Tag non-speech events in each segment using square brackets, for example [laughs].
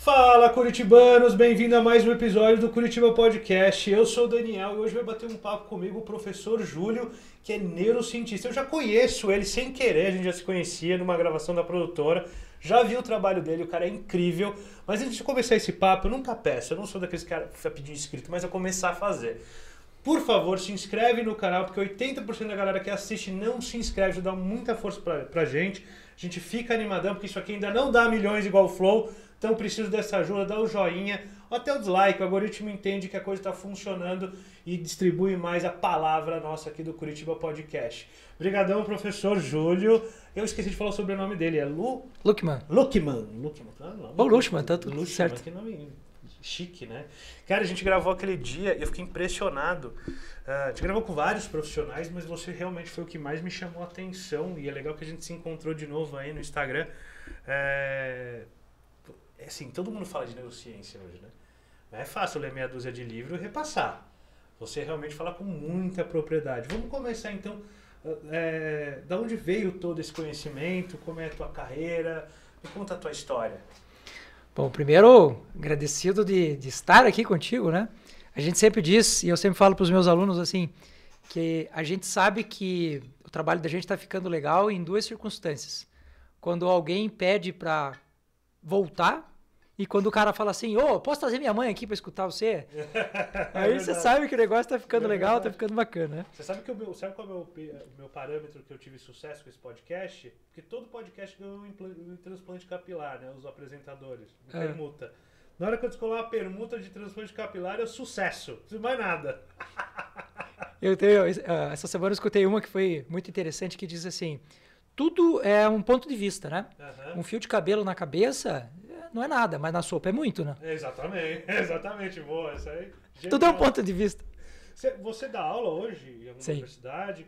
Fala Curitibanos, bem-vindo a mais um episódio do Curitiba Podcast. Eu sou o Daniel e hoje vai bater um papo comigo o professor Júlio, que é neurocientista. Eu já conheço ele sem querer, a gente já se conhecia numa gravação da produtora. Já vi o trabalho dele, o cara é incrível. Mas antes de começar esse papo, eu nunca peço, eu não sou daqueles caras que fica pedindo inscrito, mas eu começar a fazer. Por favor, se inscreve no canal, porque 80% da galera que assiste não se inscreve, isso dá muita força pra, pra gente. A gente fica animadão, porque isso aqui ainda não dá milhões igual o Flow, então preciso dessa ajuda, dá o um joinha, ou até o dislike. O algoritmo entende que a coisa está funcionando e distribui mais a palavra nossa aqui do Curitiba Podcast. Obrigadão, professor Júlio. Eu esqueci de falar sobre o nome dele, é Lu... Lukman. Lukman. Lukman. Ah, tá? não, Ou Lushman, tá tudo Lushman, certo. Que nome chique, né? Cara, a gente gravou aquele dia e eu fiquei impressionado. Uh, a gente gravou com vários profissionais, mas você realmente foi o que mais me chamou a atenção. E é legal que a gente se encontrou de novo aí no Instagram. É é assim, todo mundo fala de neurociência hoje, né? Não é fácil ler meia dúzia de livro e repassar. Você realmente fala com muita propriedade. Vamos começar então, é, da onde veio todo esse conhecimento, como é a tua carreira, me conta a tua história. Bom, primeiro, agradecido de, de estar aqui contigo, né? A gente sempre diz, e eu sempre falo para os meus alunos assim, que a gente sabe que o trabalho da gente está ficando legal em duas circunstâncias. Quando alguém pede para voltar. E quando o cara fala assim, ô, oh, posso trazer minha mãe aqui para escutar você? [laughs] É Aí você sabe que o negócio tá ficando é legal, tá ficando bacana, né? Você sabe que o meu, sabe qual é o meu, o meu parâmetro que eu tive sucesso com esse podcast? Porque todo podcast ganhou um, um transplante capilar, né? Os apresentadores, é. permuta. Na hora que eu descolar uma permuta de transplante capilar, é sucesso. Não mais nada. [laughs] eu tenho, ah, essa semana eu escutei uma que foi muito interessante que diz assim: tudo é um ponto de vista, né? Uhum. Um fio de cabelo na cabeça é, não é nada, mas na sopa é muito, né? Exatamente, [laughs] exatamente, boa, isso aí. Genial. Tudo é um ponto de vista. Você, você dá aula hoje em alguma Sim. universidade?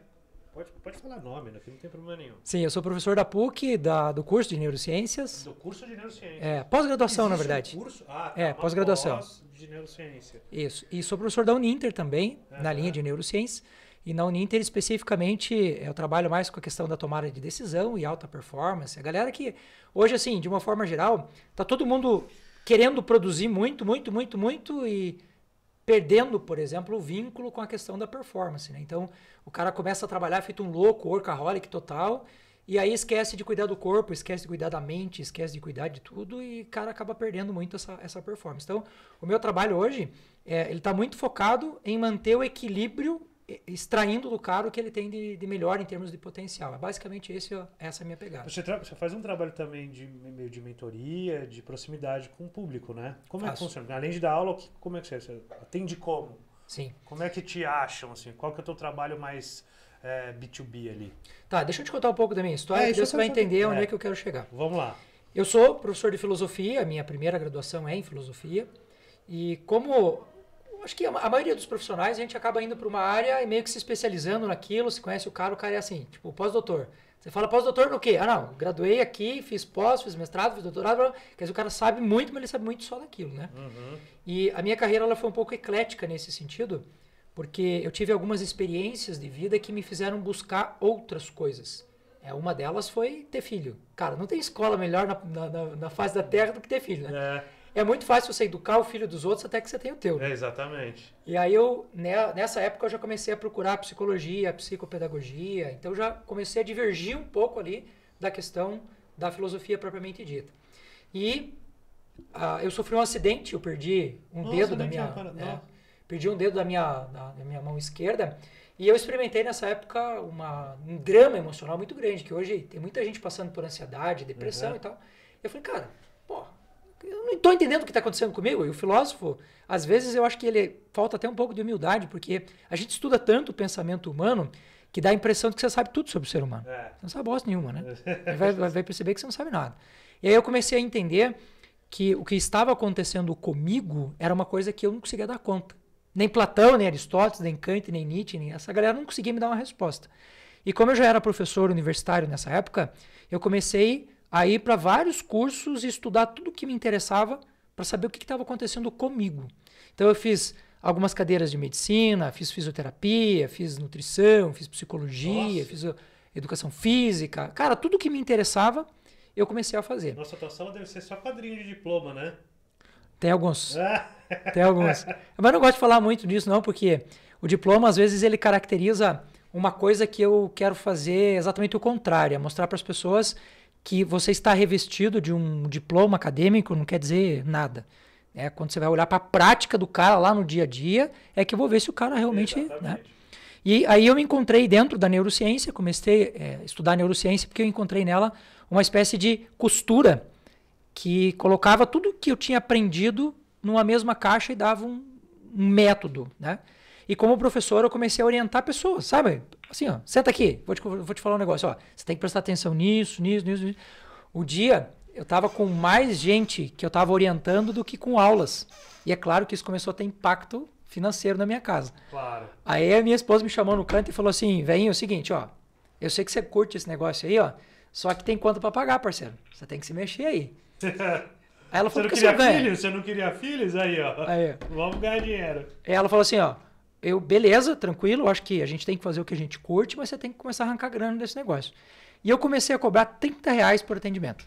Pode, pode falar nome, né? Que não tem problema nenhum. Sim, eu sou professor da PUC, da, do curso de Neurociências. Do curso de Neurociências. É, pós-graduação, na verdade. Um curso? Ah, tá, é, pós-graduação. Pós de Neurociência. Isso. E sou professor da Uninter também, na linha de Neurociência. E na Uninter, especificamente, é, eu trabalho mais com a questão da tomada de decisão e alta performance. A galera que, hoje, assim, de uma forma geral, tá todo mundo querendo produzir muito, muito, muito, muito e perdendo, por exemplo, o vínculo com a questão da performance. Né? Então, o cara começa a trabalhar feito um louco, workaholic total, e aí esquece de cuidar do corpo, esquece de cuidar da mente, esquece de cuidar de tudo e o cara acaba perdendo muito essa, essa performance. Então, o meu trabalho hoje, é, ele está muito focado em manter o equilíbrio extraindo do cara o que ele tem de, de melhor em termos de potencial. É basicamente esse, essa é a minha pegada. Você, você, faz um trabalho também de meio de mentoria, de proximidade com o público, né? Como Faço. é que funciona? Além de dar aula, como é que você, você atende como? Sim. Como é que te acham? Assim? Qual que é o teu trabalho mais é, B2B ali? Tá, deixa eu te contar um pouco da minha história, é, que você vai entender onde é. é que eu quero chegar. Vamos lá. Eu sou professor de filosofia, a minha primeira graduação é em filosofia. E como acho que a maioria dos profissionais a gente acaba indo para uma área e meio que se especializando naquilo, se conhece o cara, o cara é assim, tipo, pós-doutor. Você fala pós-doutor no quê? Ah, não, graduei aqui, fiz pós, fiz mestrado, fiz doutorado, quer dizer, o cara sabe muito, mas ele sabe muito só daquilo, né? Uhum. E a minha carreira ela foi um pouco eclética nesse sentido, porque eu tive algumas experiências de vida que me fizeram buscar outras coisas. É, uma delas foi ter filho. Cara, não tem escola melhor na, na, na face da Terra do que ter filho, né? É. É muito fácil você educar o filho dos outros até que você tenha o teu. É, exatamente. E aí eu, né, nessa época, eu já comecei a procurar psicologia, psicopedagogia, então já comecei a divergir um pouco ali da questão da filosofia propriamente dita. E ah, eu sofri um acidente, eu perdi um Nossa, dedo da minha. É, perdi um dedo da minha, da, da minha mão esquerda. E eu experimentei nessa época uma, um drama emocional muito grande, que hoje tem muita gente passando por ansiedade, depressão uhum. e tal. Eu falei, cara, eu não estou entendendo o que está acontecendo comigo. E o filósofo, às vezes, eu acho que ele falta até um pouco de humildade, porque a gente estuda tanto o pensamento humano que dá a impressão de que você sabe tudo sobre o ser humano. É. Não sabe bosta nenhuma, né? vai, vai perceber que você não sabe nada. E aí eu comecei a entender que o que estava acontecendo comigo era uma coisa que eu não conseguia dar conta. Nem Platão, nem Aristóteles, nem Kant, nem Nietzsche, nem essa galera não conseguia me dar uma resposta. E como eu já era professor universitário nessa época, eu comecei a ir para vários cursos e estudar tudo o que me interessava para saber o que estava acontecendo comigo. Então eu fiz algumas cadeiras de medicina, fiz fisioterapia, fiz nutrição, fiz psicologia, Nossa. fiz educação física. Cara, tudo que me interessava, eu comecei a fazer. Nossa, a tua sala deve ser só quadrinho de diploma, né? Tem alguns. [laughs] Tem alguns. Mas não gosto de falar muito disso, não, porque o diploma, às vezes, ele caracteriza uma coisa que eu quero fazer exatamente o contrário, é mostrar para as pessoas que você está revestido de um diploma acadêmico não quer dizer nada. É, quando você vai olhar para a prática do cara lá no dia a dia, é que eu vou ver se o cara realmente. Né? E aí eu me encontrei dentro da neurociência, comecei a é, estudar neurociência, porque eu encontrei nela uma espécie de costura que colocava tudo que eu tinha aprendido numa mesma caixa e dava um, um método. Né? E como professor, eu comecei a orientar pessoas, sabe? Assim, ó, senta aqui, vou te, vou te falar um negócio, ó. Você tem que prestar atenção nisso, nisso, nisso, nisso. O dia, eu tava com mais gente que eu tava orientando do que com aulas. E é claro que isso começou a ter impacto financeiro na minha casa. Claro. Aí a minha esposa me chamou no canto e falou assim, velhinho, é o seguinte, ó. Eu sei que você curte esse negócio aí, ó. Só que tem quanto para pagar, parceiro. Você tem que se mexer aí. [laughs] Aí ela falou: Você não queria você filhos? Você não queria filhos? Aí, ó. Aí. Vamos ganhar dinheiro. Aí ela falou assim: ó, eu, beleza, tranquilo, acho que a gente tem que fazer o que a gente curte, mas você tem que começar a arrancar grana desse negócio. E eu comecei a cobrar 30 reais por atendimento.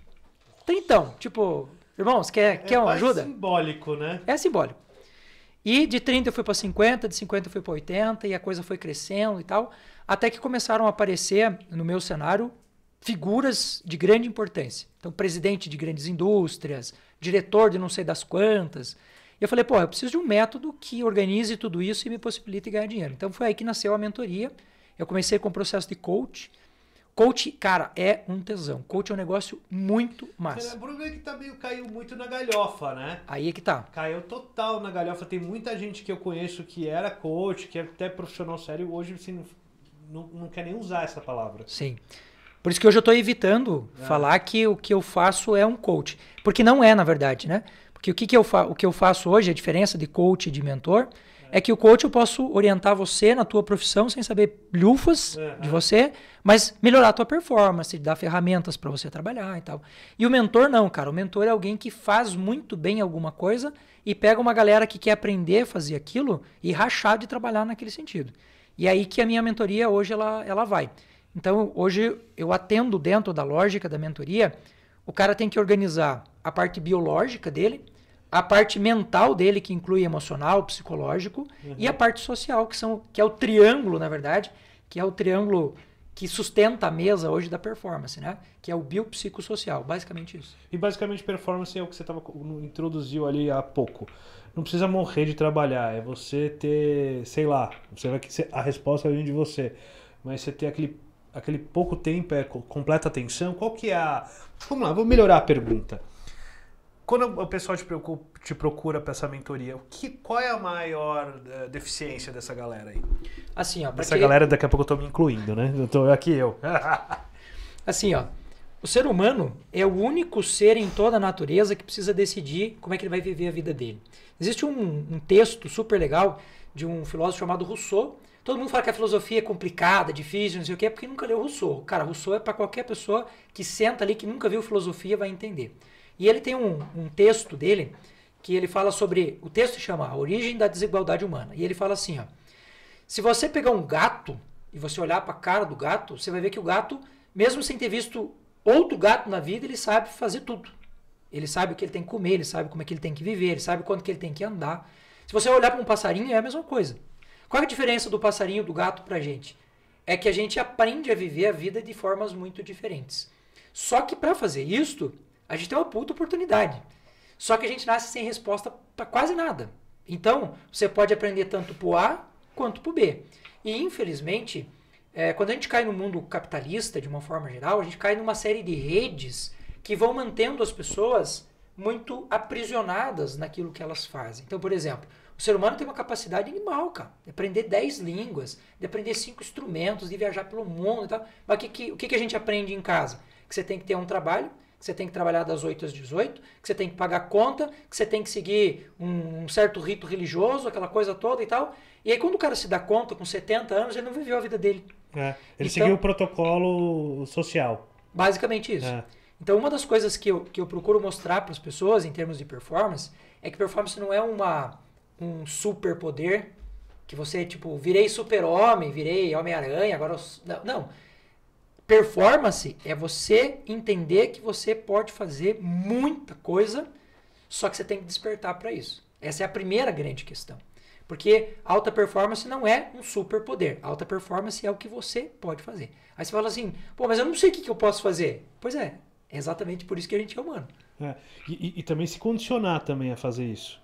Trintão, tipo, irmãos, quer, é quer uma ajuda? É simbólico, né? É simbólico. E de 30 eu fui para 50, de 50 eu fui para 80, e a coisa foi crescendo e tal, até que começaram a aparecer no meu cenário figuras de grande importância. Então, presidente de grandes indústrias, diretor de não sei das quantas, eu falei, pô, eu preciso de um método que organize tudo isso e me possibilite ganhar dinheiro. Então foi aí que nasceu a mentoria. Eu comecei com o processo de coach. Coach, cara, é um tesão. Coach é um negócio muito massa. O Bruno é que também tá caiu muito na galhofa, né? Aí é que tá. Caiu total na galhofa. Tem muita gente que eu conheço que era coach, que é até profissional sério, hoje assim, não, não quer nem usar essa palavra. Sim. Por isso que hoje eu estou evitando é. falar que o que eu faço é um coach. Porque não é, na verdade, né? Porque o que, que eu o que eu faço hoje, a diferença de coach e de mentor, é que o coach eu posso orientar você na tua profissão sem saber lufas de você, mas melhorar a tua performance, dar ferramentas para você trabalhar e tal. E o mentor não, cara. O mentor é alguém que faz muito bem alguma coisa e pega uma galera que quer aprender a fazer aquilo e rachar de trabalhar naquele sentido. E é aí que a minha mentoria hoje ela, ela vai. Então, hoje eu atendo dentro da lógica da mentoria, o cara tem que organizar a parte biológica dele, a parte mental dele, que inclui emocional, psicológico, uhum. e a uhum. parte social, que, são, que é o triângulo, na verdade, que é o triângulo que sustenta a mesa hoje da performance, né? Que é o biopsicossocial, basicamente isso. E basicamente performance é o que você tava, introduziu ali há pouco. Não precisa morrer de trabalhar, é você ter, sei lá, você vai a resposta vem de você, mas você ter aquele aquele pouco tempo é completa atenção. Qual que é a Vamos lá, vou melhorar a pergunta. Quando o pessoal te, preocupa, te procura para essa mentoria, o que, qual é a maior uh, deficiência dessa galera aí? Assim, ó. Essa que... galera, daqui a pouco eu tô me incluindo, né? Eu tô aqui eu. [laughs] assim, ó. O ser humano é o único ser em toda a natureza que precisa decidir como é que ele vai viver a vida dele. Existe um, um texto super legal de um filósofo chamado Rousseau. Todo mundo fala que a filosofia é complicada, difícil, não sei o quê, porque nunca leu Rousseau. Cara, Rousseau é para qualquer pessoa que senta ali, que nunca viu filosofia, vai entender. E ele tem um, um texto dele que ele fala sobre. O texto chama A Origem da Desigualdade Humana. E ele fala assim: ó, se você pegar um gato e você olhar para a cara do gato, você vai ver que o gato, mesmo sem ter visto outro gato na vida, ele sabe fazer tudo. Ele sabe o que ele tem que comer, ele sabe como é que ele tem que viver, ele sabe quanto que ele tem que andar. Se você olhar para um passarinho, é a mesma coisa. Qual é a diferença do passarinho do gato para a gente? É que a gente aprende a viver a vida de formas muito diferentes. Só que para fazer isto, a gente tem uma puta oportunidade. Só que a gente nasce sem resposta para quase nada. Então, você pode aprender tanto pro A quanto pro B. E, infelizmente, é, quando a gente cai no mundo capitalista, de uma forma geral, a gente cai numa série de redes que vão mantendo as pessoas muito aprisionadas naquilo que elas fazem. Então, por exemplo, o ser humano tem uma capacidade animal, cara, de aprender 10 línguas, de aprender cinco instrumentos, de viajar pelo mundo e tal. Mas o que, que, o que a gente aprende em casa? Que você tem que ter um trabalho, que você tem que trabalhar das 8 às 18, que você tem que pagar conta, que você tem que seguir um, um certo rito religioso, aquela coisa toda e tal. E aí quando o cara se dá conta, com 70 anos, ele não viveu a vida dele. É, ele então, seguiu o protocolo social. Basicamente isso. É. Então, uma das coisas que eu, que eu procuro mostrar para as pessoas em termos de performance é que performance não é uma, um super poder que você, tipo, virei super-homem, virei Homem-Aranha, agora. Eu... Não, não, Performance é você entender que você pode fazer muita coisa, só que você tem que despertar para isso. Essa é a primeira grande questão. Porque alta performance não é um superpoder. Alta performance é o que você pode fazer. Aí você fala assim, pô, mas eu não sei o que, eu posso fazer. Pois é, é exatamente por isso que a gente é humano. É, e, e, e também se condicionar também a fazer isso.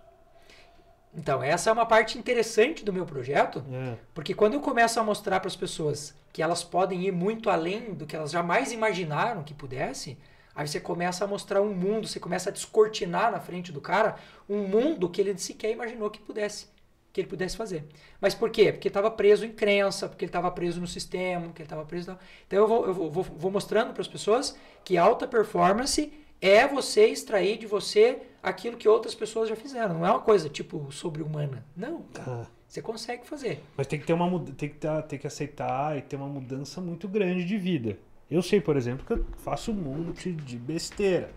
Então, essa é uma parte interessante do meu projeto, é. porque quando eu começo a mostrar para as pessoas que elas podem ir muito além do que elas jamais imaginaram que pudesse, aí você começa a mostrar um mundo, você começa a descortinar na frente do cara um mundo que ele sequer imaginou que pudesse, que ele pudesse fazer. Mas por quê? Porque estava preso em crença, porque ele estava preso no sistema, porque ele estava preso. Então, eu vou, eu vou, vou mostrando para as pessoas que alta performance é você extrair de você aquilo que outras pessoas já fizeram. Não é uma coisa tipo sobre-humana. Não. Ah. Você consegue fazer. Mas tem que ter uma tem que ter, tá, tem que aceitar e ter uma mudança muito grande de vida. Eu sei, por exemplo, que eu faço um monte de besteira.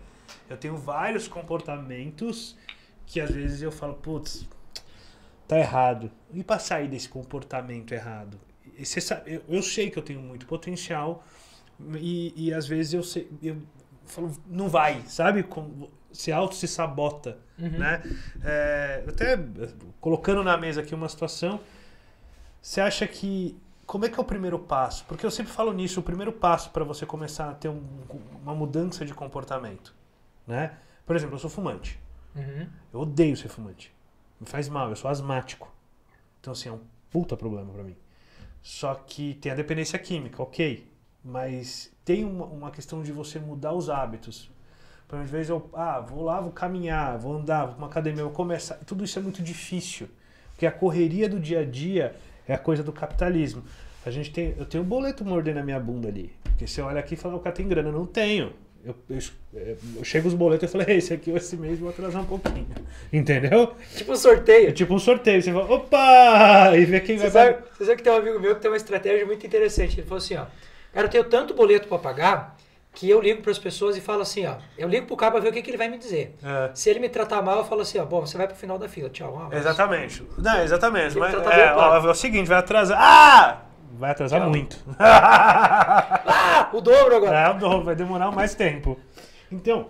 Eu tenho vários comportamentos que às vezes eu falo, putz, tá errado. E pra sair desse comportamento errado? Sabe, eu, eu, sei que eu tenho muito potencial e, e às vezes eu, sei, eu falou, não vai, sabe? se auto se sabota, uhum. né? É, até é, colocando na mesa aqui uma situação, você acha que como é que é o primeiro passo? Porque eu sempre falo nisso, o primeiro passo para você começar a ter um, uma mudança de comportamento, né? Por exemplo, eu sou fumante, uhum. eu odeio ser fumante, me faz mal, eu sou asmático, então assim é um puta problema para mim. Só que tem a dependência química, ok, mas tem uma, uma questão de você mudar os hábitos. Por às vezes eu ah, vou lá, vou caminhar, vou andar, vou uma academia, vou começar. Tudo isso é muito difícil, porque a correria do dia a dia é a coisa do capitalismo. A gente tem, eu tenho um boleto mordendo a minha bunda ali. Porque você olha aqui e fala, ah, o cara tem grana, eu não tenho. Eu, eu, eh, eu, chego os boletos e falei, [laughs] esse aqui esse mês vou atrasar um pouquinho. [laughs] Entendeu? Tipo um sorteio. É tipo um sorteio. Você fala, opa! [laughs] E vê quem você vai. Sabe, Você sabe que tem um amigo meu que tem uma estratégia muito interessante. Ele falou assim, ó. Cara, eu tenho tanto boleto para pagar que eu ligo para as pessoas e falo assim, ó, eu ligo pro cara para ver o que, que, ele vai me dizer. É. Se ele me tratar mal, eu falo assim, ó, bom, você vai pro final da fila, tchau. exatamente. Não, exatamente. Mas, é, ó, é o seguinte, vai atrasar. Ah! Vai atrasar tchau. muito. [laughs] ah, o dobro agora. É, o dobro, vai demorar mais tempo. Então,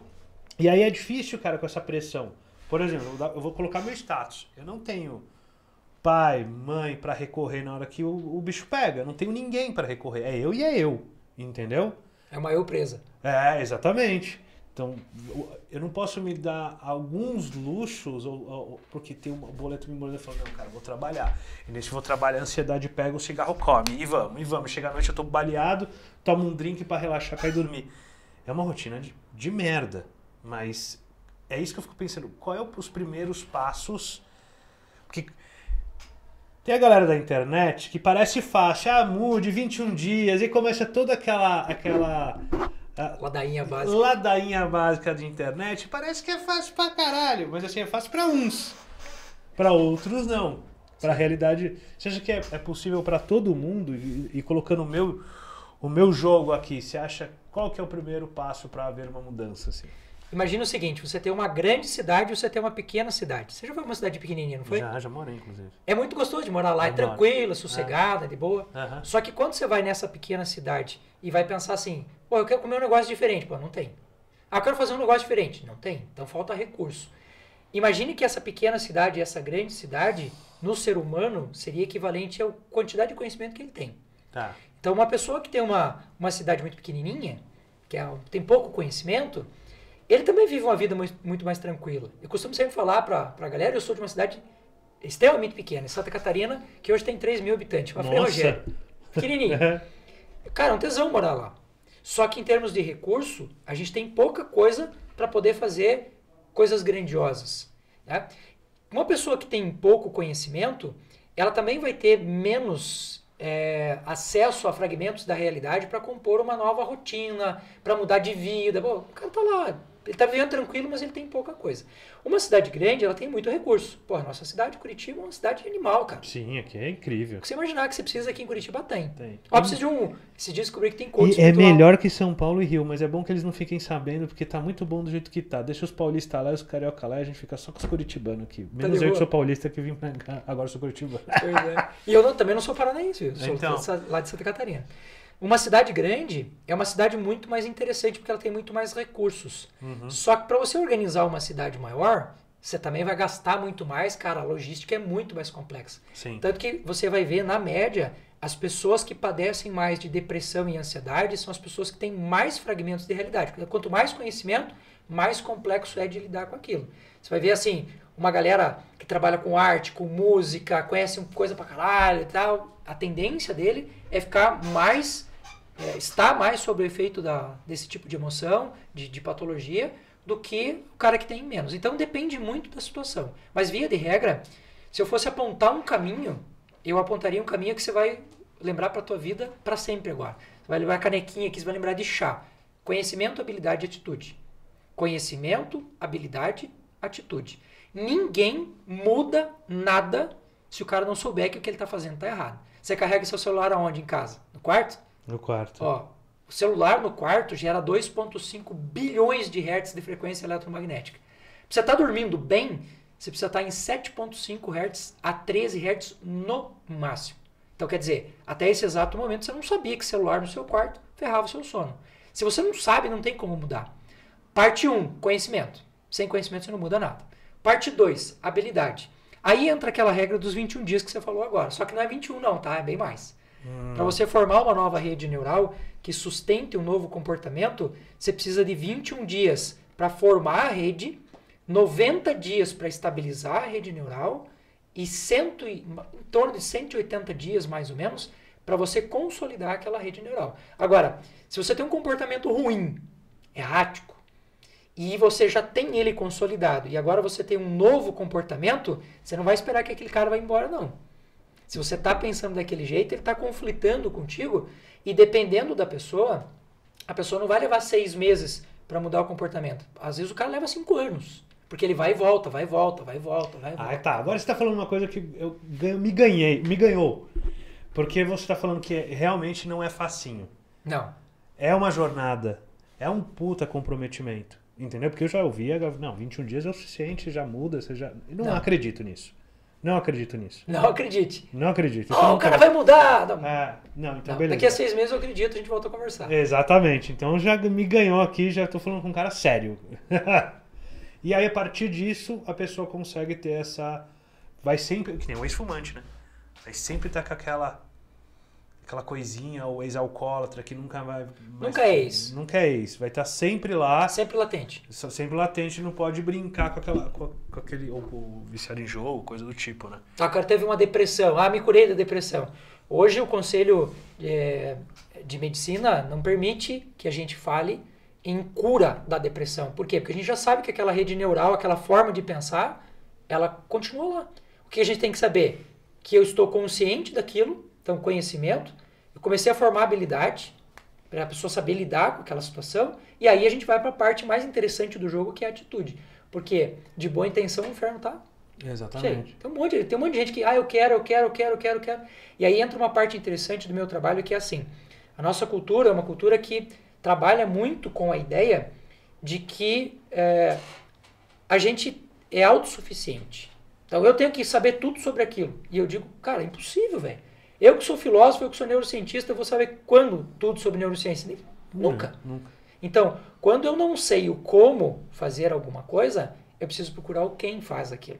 e aí é difícil, cara, com essa pressão. Por exemplo, eu vou colocar meu status. Eu não tenho pai, mãe para recorrer na hora que o, o bicho pega. não tenho ninguém para recorrer. É eu e é eu, entendeu? É uma eu presa. É, exatamente. Então, eu não posso me dar alguns luxos, ou, ou porque tem um boleto me mordendo falando, não, cara, vou trabalhar. E nesse vou trabalhar, a ansiedade pega, o cigarro come, e vamos, e vamos. Chega à noite, eu tô baleado, tomo um drink para relaxar, cair dormir. É uma rotina de, de, merda, mas é isso que eu fico pensando. Qual é os primeiros passos? Porque tem a galera da internet que parece fácil, ah, mude 21 dias e começa toda aquela aquela ah, ladainha básica. Ladainha básica de internet. Parece que é fácil pra caralho, mas assim é fácil para uns. Para outros não. Para a realidade, você acha que é, é possível para todo mundo e, e colocando o meu o meu jogo aqui, você acha qual que é o primeiro passo para haver uma mudança assim? Imagina o seguinte: você tem uma grande cidade e você tem uma pequena cidade. Você já foi uma cidade pequenininha, não foi? Já, já morei, inclusive. É muito gostoso de morar lá, é, é tranquila, sossegada, é. de boa. Uhum. Só que quando você vai nessa pequena cidade e vai pensar assim: pô, eu quero comer um negócio diferente, pô, não tem. Ah, eu quero fazer um negócio diferente, não tem. Então falta recurso. Imagine que essa pequena cidade e essa grande cidade, no ser humano, seria equivalente à quantidade de conhecimento que ele tem. Tá. Então, uma pessoa que tem uma, uma cidade muito pequenininha, que é, tem pouco conhecimento, ele também vive uma vida muito mais tranquila. Eu costumo sempre falar para a galera, eu sou de uma cidade extremamente pequena, Santa Catarina, que hoje tem 3 mil habitantes. Mas falei, pequenininho. Cara, é um tesão morar lá. Só que em termos de recurso, a gente tem pouca coisa para poder fazer coisas grandiosas. Né? Uma pessoa que tem pouco conhecimento, ela também vai ter menos é, acesso a fragmentos da realidade para compor uma nova rotina, para mudar de vida. Bom, o cara tá lá ele está vivendo tranquilo, mas ele tem pouca coisa. Uma cidade grande, ela tem muito recurso. Pô, a nossa cidade, Curitiba, é uma cidade animal, cara. Sim, aqui é incrível. você imaginar que você precisa aqui em Curitiba, tem. Tem. Ó, precisa de um... Se descobrir que tem coach É melhor que São Paulo e Rio, mas é bom que eles não fiquem sabendo, porque tá muito bom do jeito que tá. Deixa os paulistas lá e os carioca lá e a gente fica só com os curitibanos aqui. Tá Menos tá eu que sou paulista que vim pra cá, agora sou curitibano. Pois é. E eu não, também não sou paranaense, viu? Sou então. lá de Santa Catarina. Uma cidade grande é uma cidade muito mais interessante porque ela tem muito mais recursos. Uhum. Só que para você organizar uma cidade maior, você também vai gastar muito mais, cara. A logística é muito mais complexa. Sim. Tanto que você vai ver, na média, as pessoas que padecem mais de depressão e ansiedade são as pessoas que têm mais fragmentos de realidade. Quanto mais conhecimento, mais complexo é de lidar com aquilo. Você vai ver assim, uma galera que trabalha com arte, com música, conhece coisa pra caralho e tal. A tendência dele é ficar mais, é, estar mais sobre o efeito da, desse tipo de emoção, de, de patologia, do que o cara que tem menos. Então depende muito da situação. Mas via de regra, se eu fosse apontar um caminho, eu apontaria um caminho que você vai lembrar para a tua vida para sempre agora. Você vai levar a canequinha aqui, você vai lembrar de chá. Conhecimento, habilidade e atitude. Conhecimento, habilidade, atitude. Ninguém muda nada se o cara não souber que o que ele está fazendo está errado. Você carrega seu celular aonde em casa? No quarto? No quarto. Ó, o celular no quarto gera 2,5 bilhões de hertz de frequência eletromagnética. Pra você estar tá dormindo bem, você precisa estar tá em 7,5 hertz a 13 hertz no máximo. Então quer dizer, até esse exato momento você não sabia que celular no seu quarto ferrava o seu sono. Se você não sabe, não tem como mudar. Parte 1, conhecimento. Sem conhecimento você não muda nada. Parte 2, habilidade. Aí entra aquela regra dos 21 dias que você falou agora. Só que não é 21 não, tá? É bem mais. Hum. Para você formar uma nova rede neural que sustente um novo comportamento, você precisa de 21 dias para formar a rede, 90 dias para estabilizar a rede neural e, cento, em torno de 180 dias, mais ou menos, para você consolidar aquela rede neural. Agora, se você tem um comportamento ruim, errático, é e você já tem ele consolidado e agora você tem um novo comportamento, você não vai esperar que aquele cara vá embora, não. Se você está pensando daquele jeito, ele está conflitando contigo e dependendo da pessoa, a pessoa não vai levar seis meses para mudar o comportamento. Às vezes o cara leva cinco anos. Porque ele vai e volta, vai e volta, vai e volta, vai e volta. Ah, tá. Agora você está falando uma coisa que eu me ganhei, me ganhou. Porque você está falando que realmente não é facinho. Não. É uma jornada. É um puta comprometimento. Entendeu? Porque eu já ouvia, não, 21 dias é o suficiente, já muda, você já. Eu não, não. acredito nisso. Não acredito nisso. Não acredite. Não acredito. oh, o cara então- vai mudar. Não, ah, não então não, beleza. Daqui a seis meses eu acredito, a gente volta a conversar. Exatamente. Então já me ganhou aqui, já estou falando com um cara sério. [laughs] e aí, a partir disso, a pessoa consegue ter essa. Vai sempre. Que nem um ex-fumante, né? Vai sempre estar tá com aquela aquela coisinha, o ex-alcoólatra que nunca vai. nunca é ex. Nunca é ex. Vai estar tá sempre lá. Sempre latente. Sempre latente, não pode brincar com, aquela, com, com aquele. Ou, ou viciado em jogo, coisa do tipo, né? Ah, cara, teve uma depressão. Ah, me curei da depressão. Hoje o conselho é, de medicina não permite que a gente fale em cura da depressão. Por quê? Porque a gente já sabe que aquela rede neural, aquela forma de pensar, ela continua lá. O que a gente tem que saber? Que eu estou consciente daquilo, então, conhecimento. Eu comecei a formar habilidade, para a pessoa saber lidar com aquela situação. E aí a gente vai para a parte mais interessante do jogo, que é a atitude. Porque de boa intenção o inferno tá. Exatamente. Tem um, monte, tem um monte de gente que, ah, eu quero, eu quero, eu quero, eu quero, eu quero. E aí entra uma parte interessante do meu trabalho que é assim: a nossa cultura é uma cultura que trabalha muito com a ideia de que é, a gente é autossuficiente. Então eu tenho que saber tudo sobre aquilo. E eu digo, cara, é impossível, velho. Eu que sou filósofo, eu que sou neurocientista, eu vou saber quando tudo sobre neurociência? nunca. Não, nunca. Então, quando eu não sei o como fazer alguma coisa, eu preciso procurar o quem faz aquilo.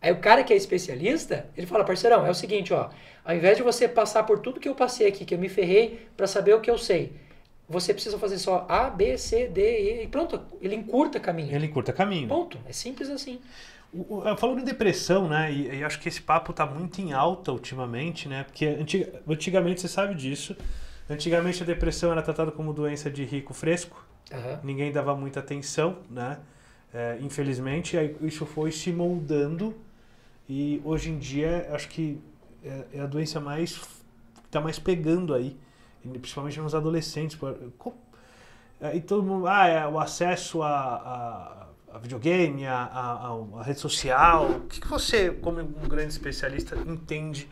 Aí o cara que é especialista, ele fala, parceirão, é o seguinte, ó, ao invés de você passar por tudo que eu passei aqui, que eu me ferrei para saber o que eu sei, você precisa fazer só A, B, C, D, E, e pronto, ele encurta caminho. Ele encurta caminho. Ponto. É simples assim. Falando em depressão, né? E, e acho que esse papo está muito em alta ultimamente, né? Porque antigamente você sabe disso. Antigamente a depressão era tratada como doença de rico fresco. Uhum. Ninguém dava muita atenção, né? É, infelizmente, aí isso foi se moldando e hoje em dia acho que é, é a doença mais está mais pegando aí, principalmente nos adolescentes. É, e todo mundo, ah, é, o acesso a, a a videogame, a, a, a, rede social? O que, que você, como um grande especialista, entende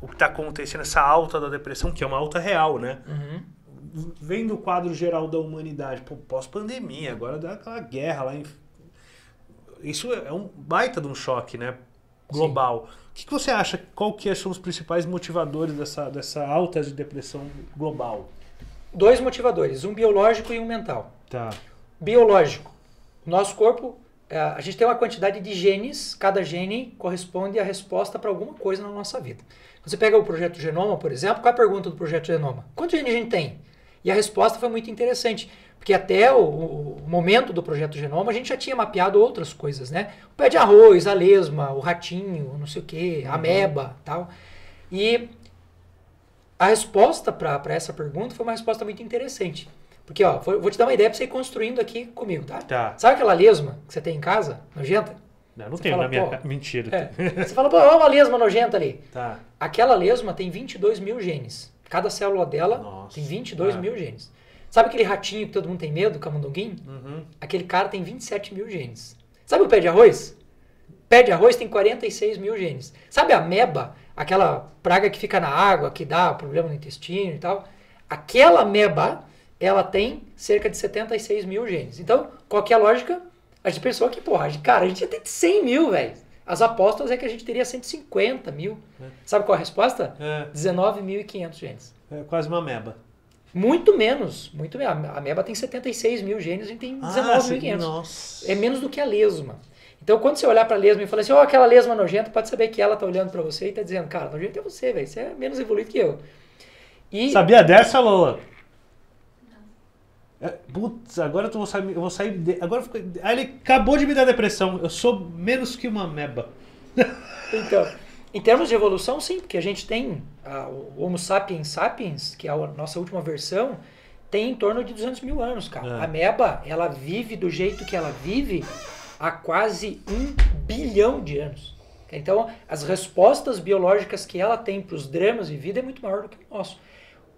o que está acontecendo, essa alta da depressão, que é uma alta real, né? Uhum. Vendo o quadro geral da humanidade, pós-pandemia, agora dá aquela guerra lá em... Isso é um baita de um choque, né? Global. Sim. O que, que você acha? Qual que são os principais motivadores dessa, dessa alta de depressão global? Dois motivadores, um biológico e um mental. Tá. Biológico, nosso corpo, é, a gente tem uma quantidade de genes, cada gene corresponde à resposta para alguma coisa na nossa vida. Você pega o projeto Genoma, por exemplo, qual é a pergunta do projeto Genoma? Quantos genes a gente tem? E a resposta foi muito interessante, porque até o, o, momento do projeto Genoma a gente já tinha mapeado outras coisas, né? O pé de arroz, a lesma, o ratinho, não sei o quê, a uhum. ameba, tal. E a resposta para essa pergunta foi uma resposta muito interessante. Porque, ó, vou te dar uma ideia pra você ir construindo aqui comigo, tá? Tá. Sabe aquela lesma que você tem em casa, nojenta? Não, não tenho fala, na minha casa. Mentira. É. Você fala, pô, olha uma lesma nojenta ali. Tá. Aquela lesma tem 22 mil genes. Cada célula dela Nossa, tem 22 tá. mil genes. Sabe aquele ratinho que todo mundo tem medo, camundonguinho? Uhum. Aquele cara tem 27 mil genes. Sabe o pé de arroz? Pé de arroz tem 46 mil genes. Sabe a meba? Aquela praga que fica na água, que dá problema no intestino e tal. Aquela meba ela tem cerca de 76 mil genes. Então, qual que é a lógica? A gente pensou que, porra, cara, a gente ia ter 100 mil, velho. As apostas é que a gente teria 150 mil. É. Sabe qual a resposta? É. 19.500 genes. É quase uma meba. Muito menos. Muito menos. A meba tem 76 mil genes, a gente tem 19.500. Ah, nossa. é menos do que a lesma. Então, quando você olhar para a lesma e falar assim, ó, oh, aquela lesma nojenta, pode saber que ela tá olhando para você e tá dizendo, cara, nojenta é você, velho. Você é menos evoluído que eu. E... Sabia dessa, Lola? É, putz, agora eu vou sair. Eu vou sair de, agora fico, aí ele acabou de me dar depressão. Eu sou menos que uma meba. [laughs] Então, em termos de evolução, sim, porque a gente tem a, o Homo sapiens sapiens, que é a nossa última versão, tem em torno de 200 mil anos, cara. É. A meba, ela vive do jeito que ela vive há quase um bilhão de anos. Então, as respostas biológicas que ela tem para os dramas de vida é muito maior do que o nosso.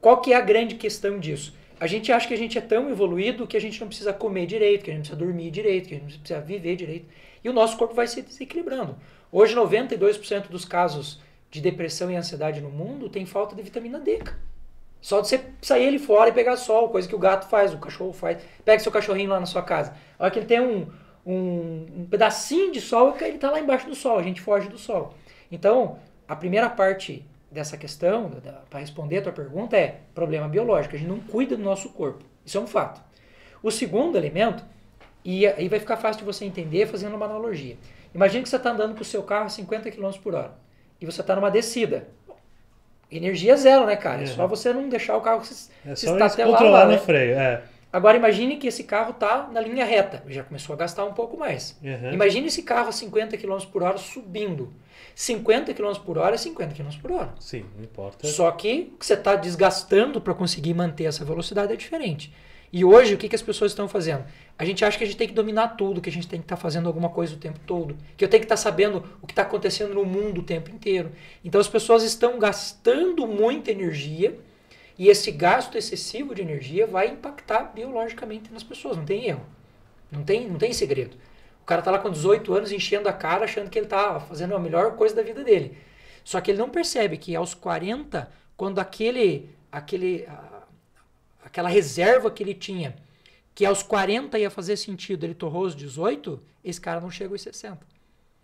Qual que é a grande questão disso? a gente acha que a gente é tão evoluído que a gente não precisa comer direito, que a gente precisa dormir direito, que a gente precisa viver direito. E o nosso corpo vai se desequilibrando. Hoje, 92% dos casos de depressão e ansiedade no mundo tem falta de vitamina D. Só de você sair ele fora e pegar sol, coisa que o gato faz, o cachorro faz. Pega seu cachorrinho lá na sua casa. Olha que ele tem um, um, um pedacinho de sol, ele está lá embaixo do sol, a gente foge do sol. Então, a primeira parte dessa questão, para responder a tua pergunta, é problema biológico. A gente não cuida do nosso corpo. Isso é um fato. O segundo elemento, e aí vai ficar fácil de você entender fazendo uma analogia. Imagina que você está andando com o seu carro a 50 km por hora e você está numa descida. Energia zero, né, cara? É, é só você não deixar o carro se, é se estatelar. Controlar lá, no né? freio, é. Agora imagine que esse carro está na linha reta, já começou a gastar um pouco mais. Uhum. Imagine esse carro a 50 km por hora subindo. 50 km por hora é 50 km por hora. Sim, não importa. Só que o que você está desgastando para conseguir manter essa velocidade é diferente. E hoje, o que, que as pessoas estão fazendo? A gente acha que a gente tem que dominar tudo, que a gente tem que estar tá fazendo alguma coisa o tempo todo, que eu tenho que estar tá sabendo o que está acontecendo no mundo o tempo inteiro. Então, as pessoas estão gastando muita energia e esse gasto excessivo de energia vai impactar biologicamente nas pessoas, não tem erro. Não tem, não tem segredo. O cara tá lá com 18 anos enchendo a cara, achando que ele tá fazendo a melhor coisa da vida dele. Só que ele não percebe que aos 40, quando aquele, aquele, aquela reserva que ele tinha, que aos 40 ia fazer sentido, ele torrou os 18, esse cara não chega aos 60.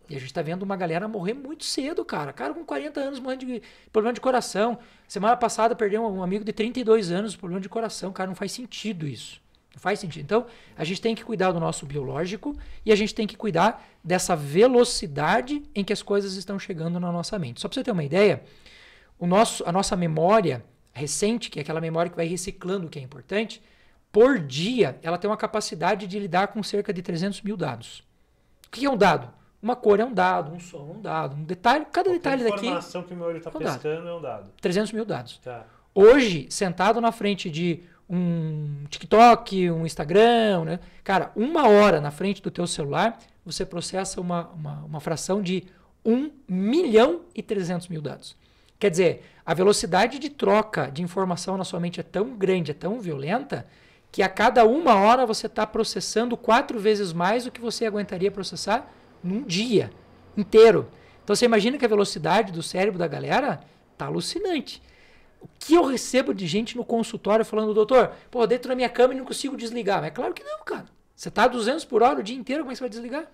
E a gente está vendo uma galera morrer muito cedo, cara. Cara com 40 anos morrendo de problema de coração. Semana passada perdeu um amigo de 32 anos, problema de coração. Cara, não faz sentido isso. Faz sentido. Então, a gente tem que cuidar do nosso biológico e a gente tem que cuidar dessa velocidade em que as coisas estão chegando na nossa mente. Só para você ter uma ideia, o nosso, a nossa memória recente, que é aquela memória que vai reciclando o que é importante, por dia ela tem uma capacidade de lidar com cerca de 300 mil dados. O que é um dado? Uma cor é um dado, um som é um dado, um detalhe, cada detalhe daqui. A informação que o meu olho está é um pescando dado. é um dado. 300 é mil dados. Tá. Hoje, sentado na frente de um TikTok, um Instagram, né? Cara, uma hora na frente do teu celular, você processa uma, uma, uma fração de 1 milhão e 300 mil dados. Quer dizer, a velocidade de troca de informação na sua mente é tão grande, é tão violenta, que a cada uma hora você está processando quatro vezes mais do que você aguentaria processar num dia inteiro. Então você imagina que a velocidade do cérebro da galera tá alucinante. O que eu recebo de gente no consultório falando, doutor, pô, dentro da minha cama e não consigo desligar. É claro que não, cara. Você tá a 200 por hora o dia inteiro, como é que você vai desligar?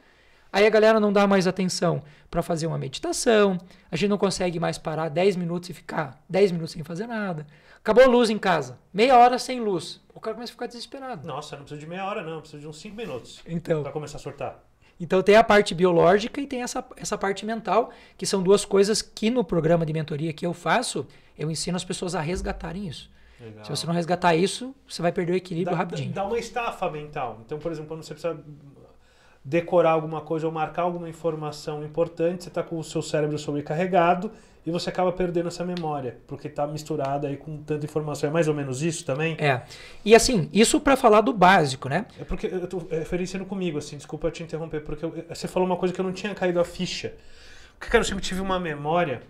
Aí a galera não dá mais atenção para fazer uma meditação, a gente não consegue mais parar 10 minutos e ficar 10 minutos sem fazer nada. Acabou a luz em casa, meia hora sem luz. O cara começa a ficar desesperado. Nossa, não precisa de meia hora, não, precisa de uns 5 minutos. Então. para começar a surtar. Então tem a parte biológica e tem essa, essa parte mental, que são duas coisas que no programa de mentoria que eu faço, eu ensino as pessoas a resgatarem isso. Legal. Se você não resgatar isso, você vai perder o equilíbrio dá, rapidinho. Dá uma estafa mental. Então, por exemplo, quando você precisa decorar alguma coisa ou marcar alguma informação importante, você está com o seu cérebro sobrecarregado e você acaba perdendo essa memória, porque está misturada aí com tanta informação. É mais ou menos isso também? É. E assim, isso para falar do básico, né? É porque eu estou referenciando comigo, assim, desculpa te interromper, porque eu, você falou uma coisa que eu não tinha caído a ficha. Porque, cara, eu sempre tive uma memória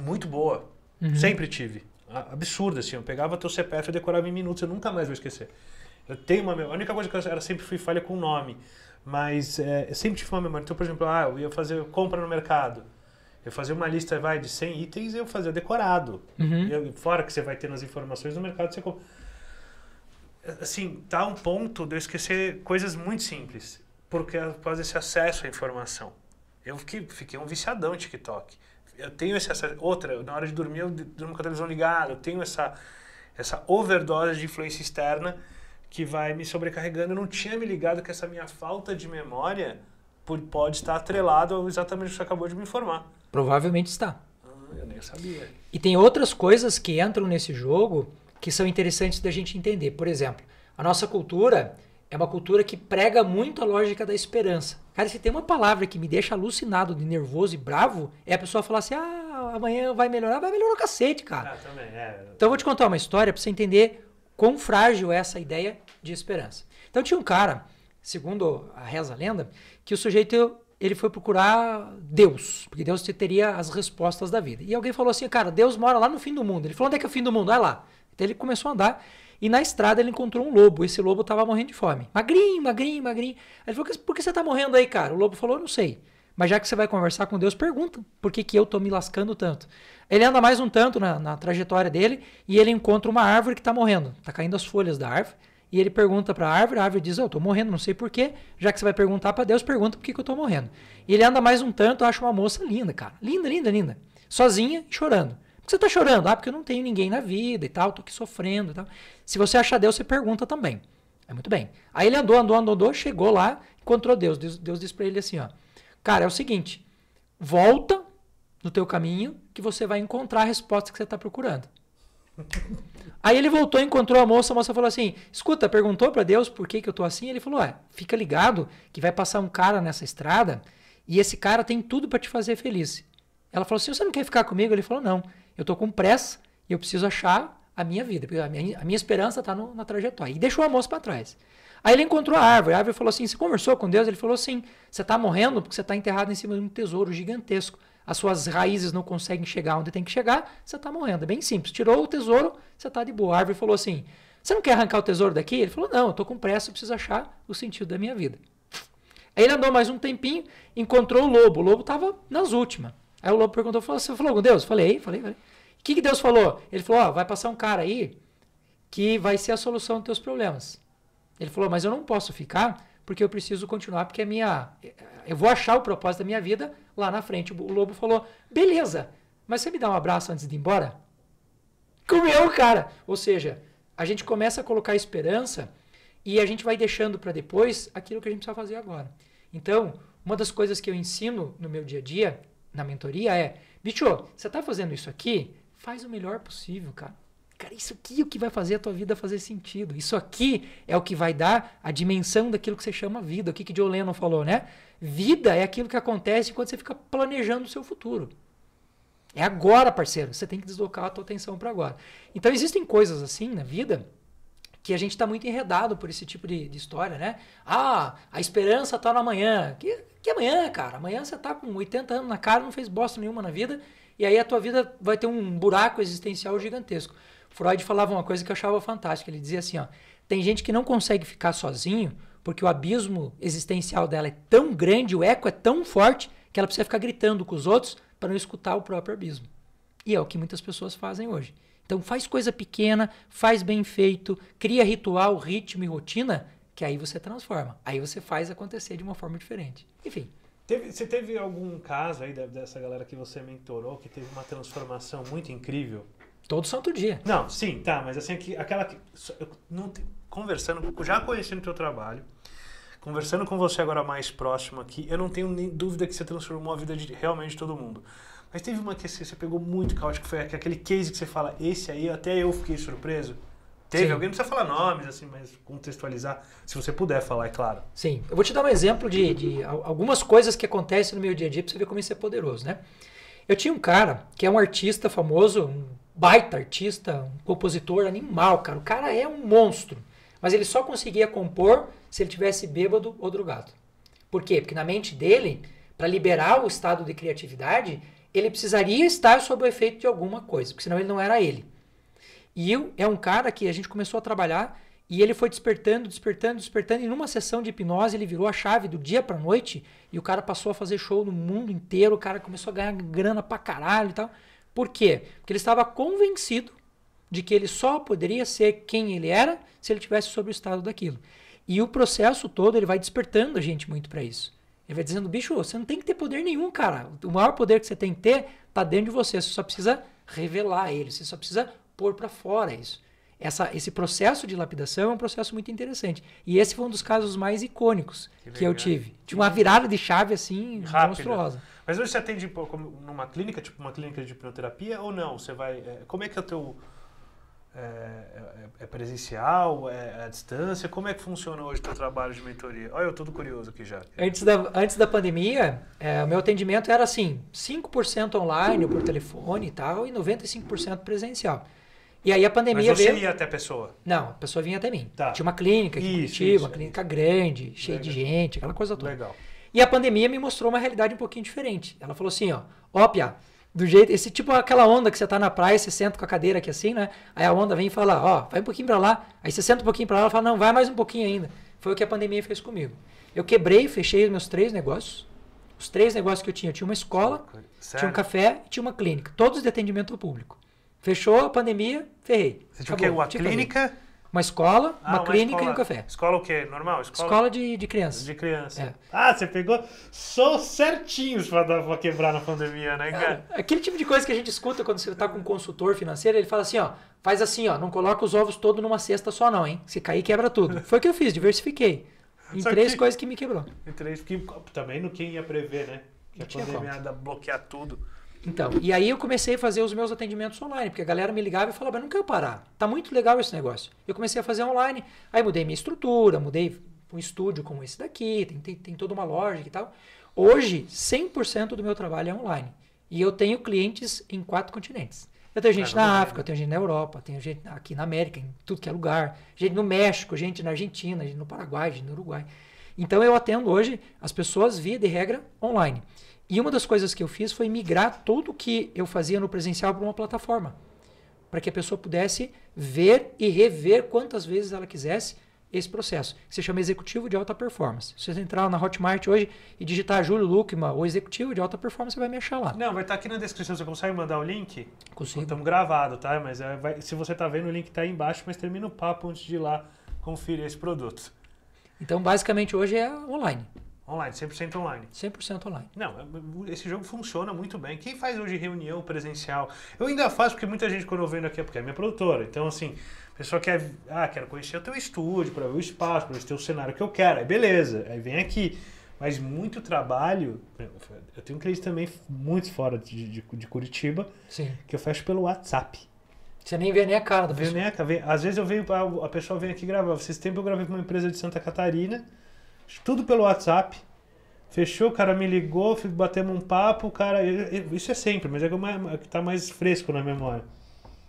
muito boa. Uhum. Sempre tive. Absurda, assim. Eu pegava teu CPF e decorava em minutos, eu nunca mais vou esquecer. Eu tenho uma memória. A única coisa que eu era sempre fui falha com o nome. Mas é, eu sempre tive uma memória. Então, por exemplo, ah, eu ia fazer compra no mercado. Eu fazia uma lista vai, de 100 itens e eu fazia decorado. Uhum. Eu, fora que você vai ter nas informações do mercado, você compra. Assim, tá um ponto de eu esquecer coisas muito simples, porque por causa desse acesso à informação. Eu fiquei, fiquei um viciadão em TikTok. Eu tenho esse acesso. Outra, na hora de dormir, eu durmo com a televisão ligada. Eu tenho essa, essa overdose de influência externa que vai me sobrecarregando. Eu não tinha me ligado que essa minha falta de memória pode estar atrelado ao exatamente o que você acabou de me informar. Provavelmente está. Ah, eu nem sabia. E tem outras coisas que entram nesse jogo que são interessantes da gente entender. Por exemplo, a nossa cultura é uma cultura que prega muito a lógica da esperança. Cara, se tem uma palavra que me deixa alucinado de nervoso e bravo, é a pessoa falar assim: ah, amanhã vai melhorar, vai melhorar o cacete, cara. Ah, também, é. Então eu vou te contar uma história para você entender quão frágil é essa ideia de esperança. Então tinha um cara, segundo a reza lenda, que o sujeito ele foi procurar Deus, porque Deus teria as respostas da vida. E alguém falou assim, cara, Deus mora lá no fim do mundo. Ele falou, onde é que é o fim do mundo? É lá. Então ele começou a andar e na estrada ele encontrou um lobo. Esse lobo estava morrendo de fome. Magrinho, magrinho, magrinho. ele falou, por que você está morrendo aí, cara? O lobo falou, não sei. Mas já que você vai conversar com Deus, pergunta por que, que eu estou me lascando tanto. Ele anda mais um tanto na, na trajetória dele e ele encontra uma árvore que está morrendo. Está caindo as folhas da árvore. E ele pergunta para a árvore, a árvore diz: oh, Eu estou morrendo, não sei porquê. Já que você vai perguntar para Deus, pergunta por que, que eu estou morrendo. E ele anda mais um tanto, acha uma moça linda, cara. Linda, linda, linda. Sozinha e chorando. Por que você está chorando? Ah, porque eu não tenho ninguém na vida e tal, estou aqui sofrendo e tal. Se você achar Deus, você pergunta também. É muito bem. Aí ele andou, andou, andou, andou, chegou lá, encontrou Deus. Deus, Deus disse para ele assim: ó, Cara, é o seguinte, volta no teu caminho que você vai encontrar a resposta que você está procurando. Aí ele voltou, encontrou a moça, a moça falou assim: escuta, perguntou para Deus por que, que eu tô assim? Ele falou: é, fica ligado que vai passar um cara nessa estrada e esse cara tem tudo para te fazer feliz. Ela falou assim: você não quer ficar comigo? Ele falou: não, eu tô com pressa e eu preciso achar a minha vida, porque a minha, a minha esperança tá no, na trajetória. E deixou a moça para trás. Aí ele encontrou a árvore, a árvore falou assim: você conversou com Deus? Ele falou assim: você tá morrendo porque você tá enterrado em cima de um tesouro gigantesco as suas raízes não conseguem chegar onde tem que chegar, você está morrendo. É bem simples. Tirou o tesouro, você está de boa. A árvore falou assim: Você não quer arrancar o tesouro daqui? Ele falou: Não, eu estou com pressa, eu preciso achar o sentido da minha vida. Aí ele andou mais um tempinho, encontrou o lobo. O lobo estava nas últimas. Aí o lobo perguntou: Você falou com Deus? falei: Falei, falei. O que, que Deus falou? Ele falou: vai passar um cara aí que vai ser a solução dos teus problemas. Ele falou: Mas eu não posso ficar porque eu preciso continuar, porque é minha. Eu vou achar o propósito da minha vida lá na frente. O lobo falou: beleza, mas você me dá um abraço antes de ir embora? Comeu, cara! Ou seja, a gente começa a colocar esperança e a gente vai deixando para depois aquilo que a gente precisa fazer agora. Então, uma das coisas que eu ensino no meu dia a dia, na mentoria, é: bicho, você está fazendo isso aqui? Faz o melhor possível, cara. Cara, isso aqui é o que vai fazer a tua vida fazer sentido. Isso aqui é o que vai dar a dimensão daquilo que você chama vida. O que, que John Lennon falou, né? Vida é aquilo que acontece quando você fica planejando o seu futuro. É agora, parceiro. Você tem que deslocar a tua atenção para agora. Então existem coisas assim na vida que a gente está muito enredado por esse tipo de, de história, né? Ah, a esperança está no amanhã. Que, que amanhã, cara? Amanhã você tá com 80 anos na cara, não fez bosta nenhuma na vida, e aí a tua vida vai ter um buraco existencial gigantesco. Freud falava uma coisa que eu achava fantástica. Ele dizia assim: ó, tem gente que não consegue ficar sozinho porque o abismo existencial dela é tão grande, o eco é tão forte, que ela precisa ficar gritando com os outros para não escutar o próprio abismo. E é o que muitas pessoas fazem hoje. Então faz coisa pequena, faz bem feito, cria ritual, ritmo e rotina, que aí você transforma. Aí você faz acontecer de uma forma diferente. Enfim. Teve, você teve algum caso aí dessa galera que você mentorou que teve uma transformação muito incrível? Todo santo dia. Não, sim, tá, mas assim, aquela que. conversando, já conhecendo o teu trabalho, conversando com você agora mais próximo aqui, eu não tenho nem dúvida que você transformou a vida de realmente de todo mundo. Mas teve uma que você pegou muito caótico, foi aquele case que você fala, esse aí, até eu fiquei surpreso. Teve, Sim. alguém não precisa falar nomes, assim, mas contextualizar, se você puder falar, é claro. Sim, eu vou te dar um exemplo de, de algumas coisas que acontecem no meu dia a dia para você ver como isso é poderoso, né? Eu tinha um cara que é um artista famoso, um baita artista, um compositor animal, cara. O cara é um monstro. Mas ele só conseguia compor se ele tivesse bêbado ou drogado. Por quê? Porque na mente dele, para liberar o estado de criatividade, ele precisaria estar sob o efeito de alguma coisa, porque senão ele não era ele. E eu, é um cara que a gente começou a trabalhar e ele foi despertando, despertando, despertando. E numa sessão de hipnose ele virou a chave do dia para noite e o cara passou a fazer show no mundo inteiro. O cara começou a ganhar grana pra caralho e tal. Por quê? Porque ele estava convencido de que ele só poderia ser quem ele era se ele tivesse sobre o estado daquilo. E o processo todo ele vai despertando a gente muito para isso. Ele vai dizendo, bicho, você não tem que ter poder nenhum, cara. O maior poder que você tem que ter está dentro de você. Você só precisa revelar ele, você só precisa pôr para fora isso essa, esse processo de lapidação é um processo muito interessante. E esse foi um dos casos mais icônicos que, que eu tive. De uma virada de chave assim, Rápida. monstruosa. Mas hoje você atende numa clínica, tipo uma clínica de hipnoterapia ou não? Você vai. É, como é que é o teu. É, é, é presencial? É à distância? Como é que funciona hoje o teu trabalho de mentoria? Olha, eu tudo curioso aqui já. Antes da, antes da pandemia, é, o meu atendimento era assim, 5% online, por telefone e tal, e 95% presencial. E aí a pandemia Mas você veio... ia até a pessoa? Não, a pessoa vinha até mim. Tá. Tinha uma clínica aqui isso, Curitiba, isso, uma clínica isso. grande, cheia Legal. de gente, aquela coisa toda. Legal. E a pandemia me mostrou uma realidade um pouquinho diferente. Ela falou assim, ó, ó, Pia, do jeito, esse tipo aquela onda que você tá na praia, você senta com a cadeira aqui assim, né? Aí a onda vem e fala, ó, vai um pouquinho para lá. Aí você senta um pouquinho para lá, ela fala, não, vai mais um pouquinho ainda. Foi o que a pandemia fez comigo. Eu quebrei, fechei meus três negócios. Os três negócios que eu tinha, eu tinha uma escola, Sério? tinha um café e tinha uma clínica, todos de atendimento ao público. Fechou a pandemia, ferrei. Você tinha o quê? Uma clínica? Uma escola, ah, uma, uma, clínica escola. e um café. Escola o quê? Normal? Escola, escola de, de criança. De criança. É. Ah, você pegou só certinhos pra, quebrar na pandemia, né, cara? É, aquele tipo de coisa que a gente escuta quando você tá com um consultor financeiro, ele fala assim, ó, faz assim, ó, não coloca os ovos todos numa cesta só não, hein? Se cair, quebra tudo. Foi o que eu fiz, diversifiquei. [laughs] Em só três que, coisas que me quebrou. Em três, que também no quem ia prever, né? Que não a pandemia ia bloquear tudo. Então, e aí eu comecei a fazer os meus atendimentos online, porque a galera me ligava e falava, não quero parar, tá muito legal esse negócio. Eu comecei a fazer online, aí mudei minha estrutura, mudei um estúdio como esse daqui, tem, tem, tem toda uma lógica e tal. Hoje, 100% do meu trabalho é online. E eu tenho clientes em quatro continentes. Eu tenho gente na África, eu tenho gente na Europa, tenho gente aqui na América, em tudo que é lugar, gente no México, gente na Argentina, gente no Paraguai, gente no Uruguai. Então eu atendo hoje as pessoas via de regra online. E uma das coisas que eu fiz foi migrar tudo que eu fazia no presencial para uma plataforma, para que a pessoa pudesse ver e rever quantas vezes ela quisesse esse processo, se chama executivo de alta performance. Se você entrar na Hotmart hoje e digitar Júlio Lucma, ou executivo de alta performance, você vai me achar lá. Não, vai estar tá aqui na descrição, você consegue mandar o link? Consigo. Estamos gravados, tá? Mas é, vai, se você está vendo, o link está aí embaixo, mas termina o papo antes de ir lá conferir esse produto. Então, basicamente, hoje é online. Online, 100% online. 100% online. Não, é, esse jogo funciona muito bem. Quem faz hoje reunião presencial? Eu ainda faço, porque muita gente, quando eu venho aqui, é porque é minha produtora. Então, assim, a pessoa quer. Ah, quero conhecer o teu estúdio, para ver o espaço, para ver o cenário que eu quero. Aí, beleza, aí vem aqui. Mas muito trabalho. Eu tenho clientes também muito fora de, de, de Curitiba, Sim. que eu fecho pelo WhatsApp. Você nem vê nem a cara da pessoa. Vê nem a cara. Às vezes eu venho, a pessoa vem aqui gravar. Vocês tempo eu gravei para uma empresa de Santa Catarina tudo pelo WhatsApp. Fechou, o cara me ligou, batemos um papo, o cara. Isso é sempre, mas é, é, é que tá mais fresco na memória.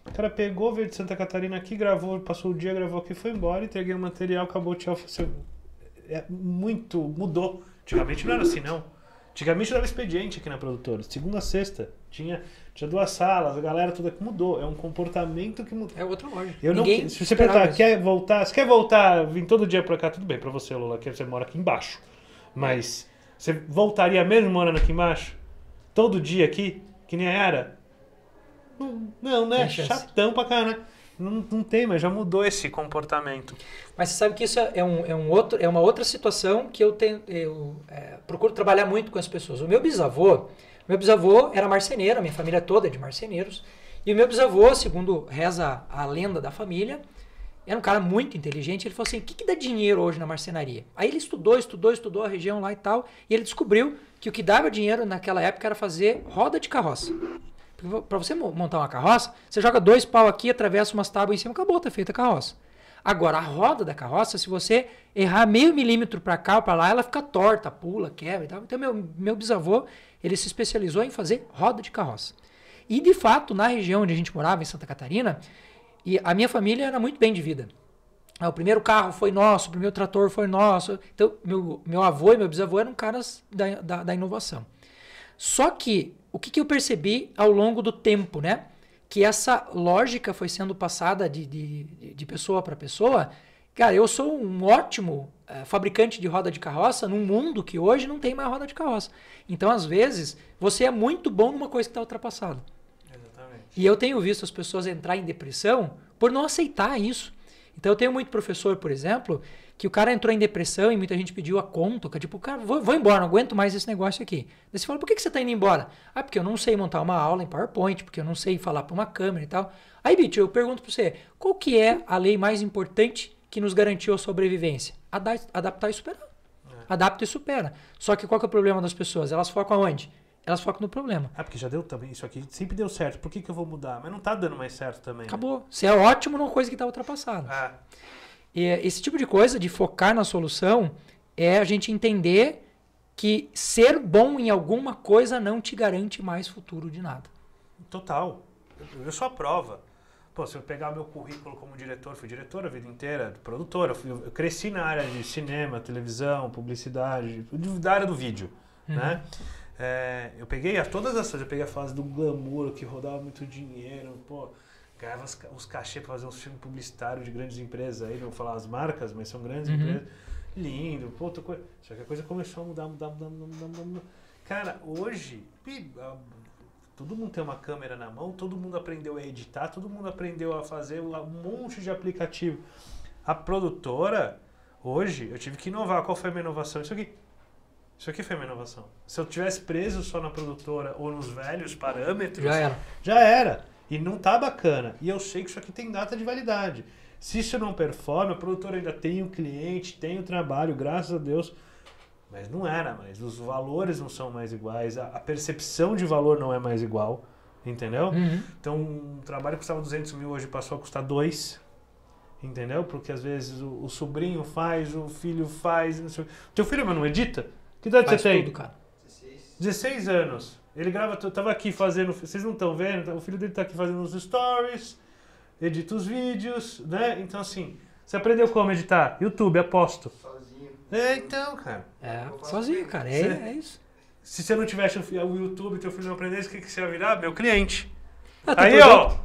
O cara pegou, veio de Santa Catarina aqui, gravou, passou o dia, gravou aqui, foi embora, entreguei o material, acabou, tchau. Assim, é muito, mudou. Antigamente não era assim, não. Antigamente dava expediente aqui na produtora. Segunda a sexta. Tinha, tinha duas salas, a galera toda que mudou. É um comportamento que mudou. É outra loja. Eu Ninguém não, se você perguntar, isso. quer voltar? Você quer voltar, vir todo dia pra cá? Tudo bem pra você, Lula, que você mora aqui embaixo. Mas você voltaria mesmo morando aqui embaixo? Todo dia aqui? Que nem era? Não, não né? Chatão pra cá, né? Não, não tem, mas já mudou esse comportamento. Mas você sabe que isso é, é, um, é, um outro, é uma outra situação que eu, tenho, eu é, procuro trabalhar muito com as pessoas. O meu bisavô, meu bisavô era marceneiro, a minha família toda é de marceneiros. E o meu bisavô, segundo reza a lenda da família, era um cara muito inteligente. Ele falou assim: o que, que dá dinheiro hoje na marcenaria? Aí ele estudou, estudou, estudou a região lá e tal. E ele descobriu que o que dava dinheiro naquela época era fazer roda de carroça. Para você montar uma carroça, você joga dois pau aqui, atravessa umas tábuas em cima, acabou, tá feita a carroça. Agora, a roda da carroça, se você errar meio milímetro para cá ou para lá, ela fica torta, pula, quebra e tal. Então, meu, meu bisavô, ele se especializou em fazer roda de carroça. E, de fato, na região onde a gente morava, em Santa Catarina, e a minha família era muito bem de vida. Ah, o primeiro carro foi nosso, o primeiro trator foi nosso. Então, meu, meu avô e meu bisavô eram caras da, da, da inovação. Só que o que, que eu percebi ao longo do tempo, né? Que essa lógica foi sendo passada de, de, de pessoa para pessoa. Cara, eu sou um ótimo uh, fabricante de roda de carroça num mundo que hoje não tem mais roda de carroça. Então, às vezes, você é muito bom numa coisa que está ultrapassada. Exatamente. E eu tenho visto as pessoas entrar em depressão por não aceitar isso. Então, eu tenho muito professor, por exemplo, que o cara entrou em depressão e muita gente pediu a conta, que é tipo, cara, vou, vou, embora, não aguento mais esse negócio aqui. Daí você fala, por que, que você está indo embora? Ah, porque eu não sei montar uma aula em PowerPoint, porque eu não sei falar para uma câmera e tal. Aí, bicho eu pergunto para você, qual que é a lei mais importante que nos garantiu a sobrevivência? Adar, adaptar e superar. É. Adapta e supera. Só que qual que é o problema das pessoas? Elas focam aonde? elas focam no problema. Ah, porque já deu também. Isso aqui sempre deu certo. Por que, que eu vou mudar? Mas não tá dando mais certo também. Né? Acabou. Né? Você é ótimo numa coisa que tá ultrapassada. Ah. E esse tipo de coisa, de focar na solução, é a gente entender que ser bom em alguma coisa não te garante mais futuro de nada. Total. Eu sou a prova. Pô, se eu pegar meu currículo como diretor, fui diretor a vida inteira, produtora, eu cresci na área de cinema, televisão, publicidade, da área do vídeo, uhum. né? É, eu peguei a, todas essas, eu peguei a fase do glamour, que rodava muito dinheiro, pô, ganhava os cachê para fazer uns filmes publicitários de grandes empresas aí, não vou falar as marcas, mas são grandes uhum. empresas. Lindo, pô, outra coisa. Só que a coisa começou a mudar, mudar, mudar, mudar, mudar. mudar. Cara, hoje, todo mundo tem uma câmera na mão, todo mundo aprendeu a editar, todo mundo aprendeu a fazer um monte de aplicativo. A produtora, hoje, eu tive que inovar. Qual foi a minha inovação? Isso aqui. Isso aqui foi uma inovação. Se eu tivesse preso só na produtora ou nos velhos parâmetros, já era. Já era. E não tá bacana. E eu sei que isso aqui tem data de validade. Se isso não performa, a produtora ainda tem o um cliente, tem o um trabalho, graças a Deus. Mas não era mais. Os valores não são mais iguais, a, percepção de valor não é mais igual. Entendeu? Uhum. Então, um trabalho que custava 200 mil hoje passou a custar 2 entendeu? Porque às vezes o, o, sobrinho faz, o filho faz, não sei. Teu filho mas não edita? Que idade faz você tem? cara. 16. 16 anos. Ele grava, eu tava aqui fazendo, vocês não estão vendo, o filho dele tá aqui fazendo os stories, edita os vídeos, né? Então assim, você aprendeu como editar? YouTube, aposto. Sozinho. É, então, cara. É, sozinho, cara. É, você, é isso. Se você não tivesse o YouTube, e teu filho não aprendesse, o que, que você ia virar? Meu cliente. Ah, Aí, produto. ó,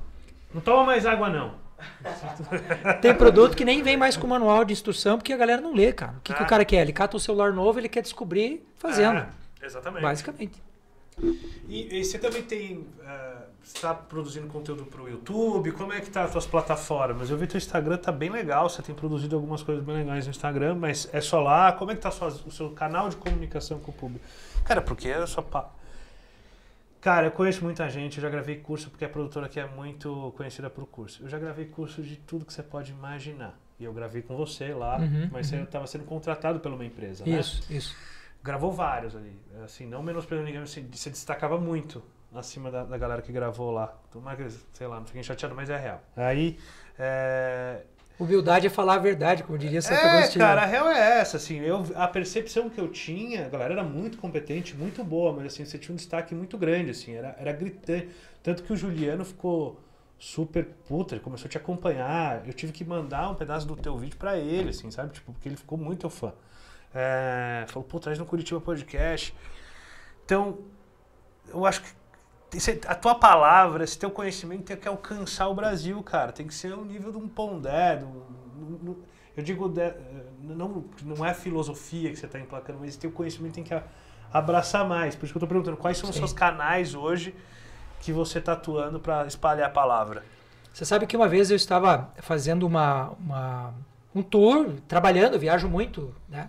não toma mais água, não. [laughs] Tem produto que nem vem mais com manual de instrução, porque a galera não lê, cara. O que, ah. que o ah. cara quer? Ele cata o celular novo, ele quer descobrir fazendo. Ah, exatamente. Basicamente. E, e você também tem. Uh, é, está produzindo conteúdo para o YouTube? Como é que tá as suas plataformas? Eu vi que seu Instagram tá bem legal, você tem produzido algumas coisas bem legais no Instagram, mas é só lá. Como é que tá o seu canal de comunicação com o público? Cara, porque eu só pa... Cara, eu conheço muita gente, eu já gravei curso, porque a produtora aqui é muito conhecida por curso. Eu já gravei curso de tudo que você pode imaginar. E eu gravei com você lá, uhum, mas uhum. você estava sendo contratado pela uma empresa, isso, né? Isso, isso gravou vários ali. Assim, não menosprezando ninguém, você, assim, você destacava muito acima da, da, galera que gravou lá. Então, sei lá, não fiquei chateado mas é real. Aí. É... Humildade é falar a verdade, como diria Santo é, Agostinho. Cara, a real é essa, assim, eu, a percepção que eu tinha, a galera era muito competente, muito boa, mas assim, você tinha um destaque muito grande, assim, era, era gritante. Tanto que o Juliano ficou super puta, ele começou a te acompanhar, eu tive que mandar um pedaço do teu vídeo para ele, assim, sabe? Tipo, porque ele ficou muito fã. É, falou, pô, traz no Curitiba Podcast. Então, eu acho que a tua palavra, esse teu conhecimento tem é que alcançar o Brasil, cara. Tem que ser o nível de um Pondé, de um, eu digo, eh, não, não é filosofia que você está emplacando, mas teu conhecimento tem que abraçar mais. Por isso que eu estou perguntando, quais são Sim. os seus canais hoje que você está atuando para espalhar a palavra? Você sabe que uma vez eu estava fazendo uma, uma um tour, trabalhando, viajo muito, né?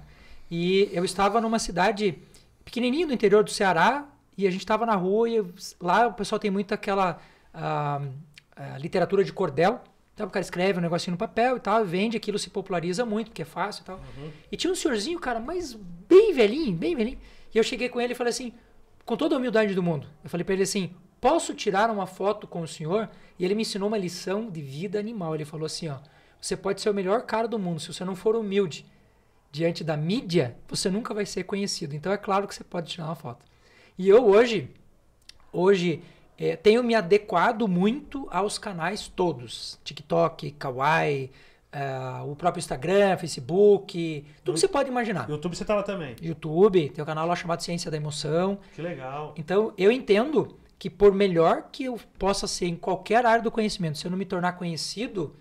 E eu estava numa cidade pequenininha do interior do Ceará e a gente estava na rua e eu, lá o pessoal tem muito aquela ah, ah, literatura de cordel. Então o cara escreve um negocinho no papel e tal, vende, aquilo se populariza muito, porque é fácil e tal. Uhum. E tinha um senhorzinho, cara, mas bem velhinho, bem velhinho. E eu cheguei com ele e falei assim, com toda a humildade do mundo, eu falei para ele assim, posso tirar uma foto com o senhor? E ele me ensinou uma lição de vida animal. Ele falou assim, ó, você pode ser o melhor cara do mundo, se você não for humilde diante da mídia, você nunca vai ser conhecido. Então é claro que você pode tirar uma foto. E eu hoje, hoje é, tenho me adequado muito aos canais todos, TikTok, Kawaii, eh, o próprio Instagram, Facebook, tudo que você pode imaginar. YouTube você estava tá também. YouTube, tem o um canal lá chamado Ciência da Emoção. Que legal. Então eu entendo que por melhor que eu possa ser em qualquer área do conhecimento, se eu não me tornar conhecido,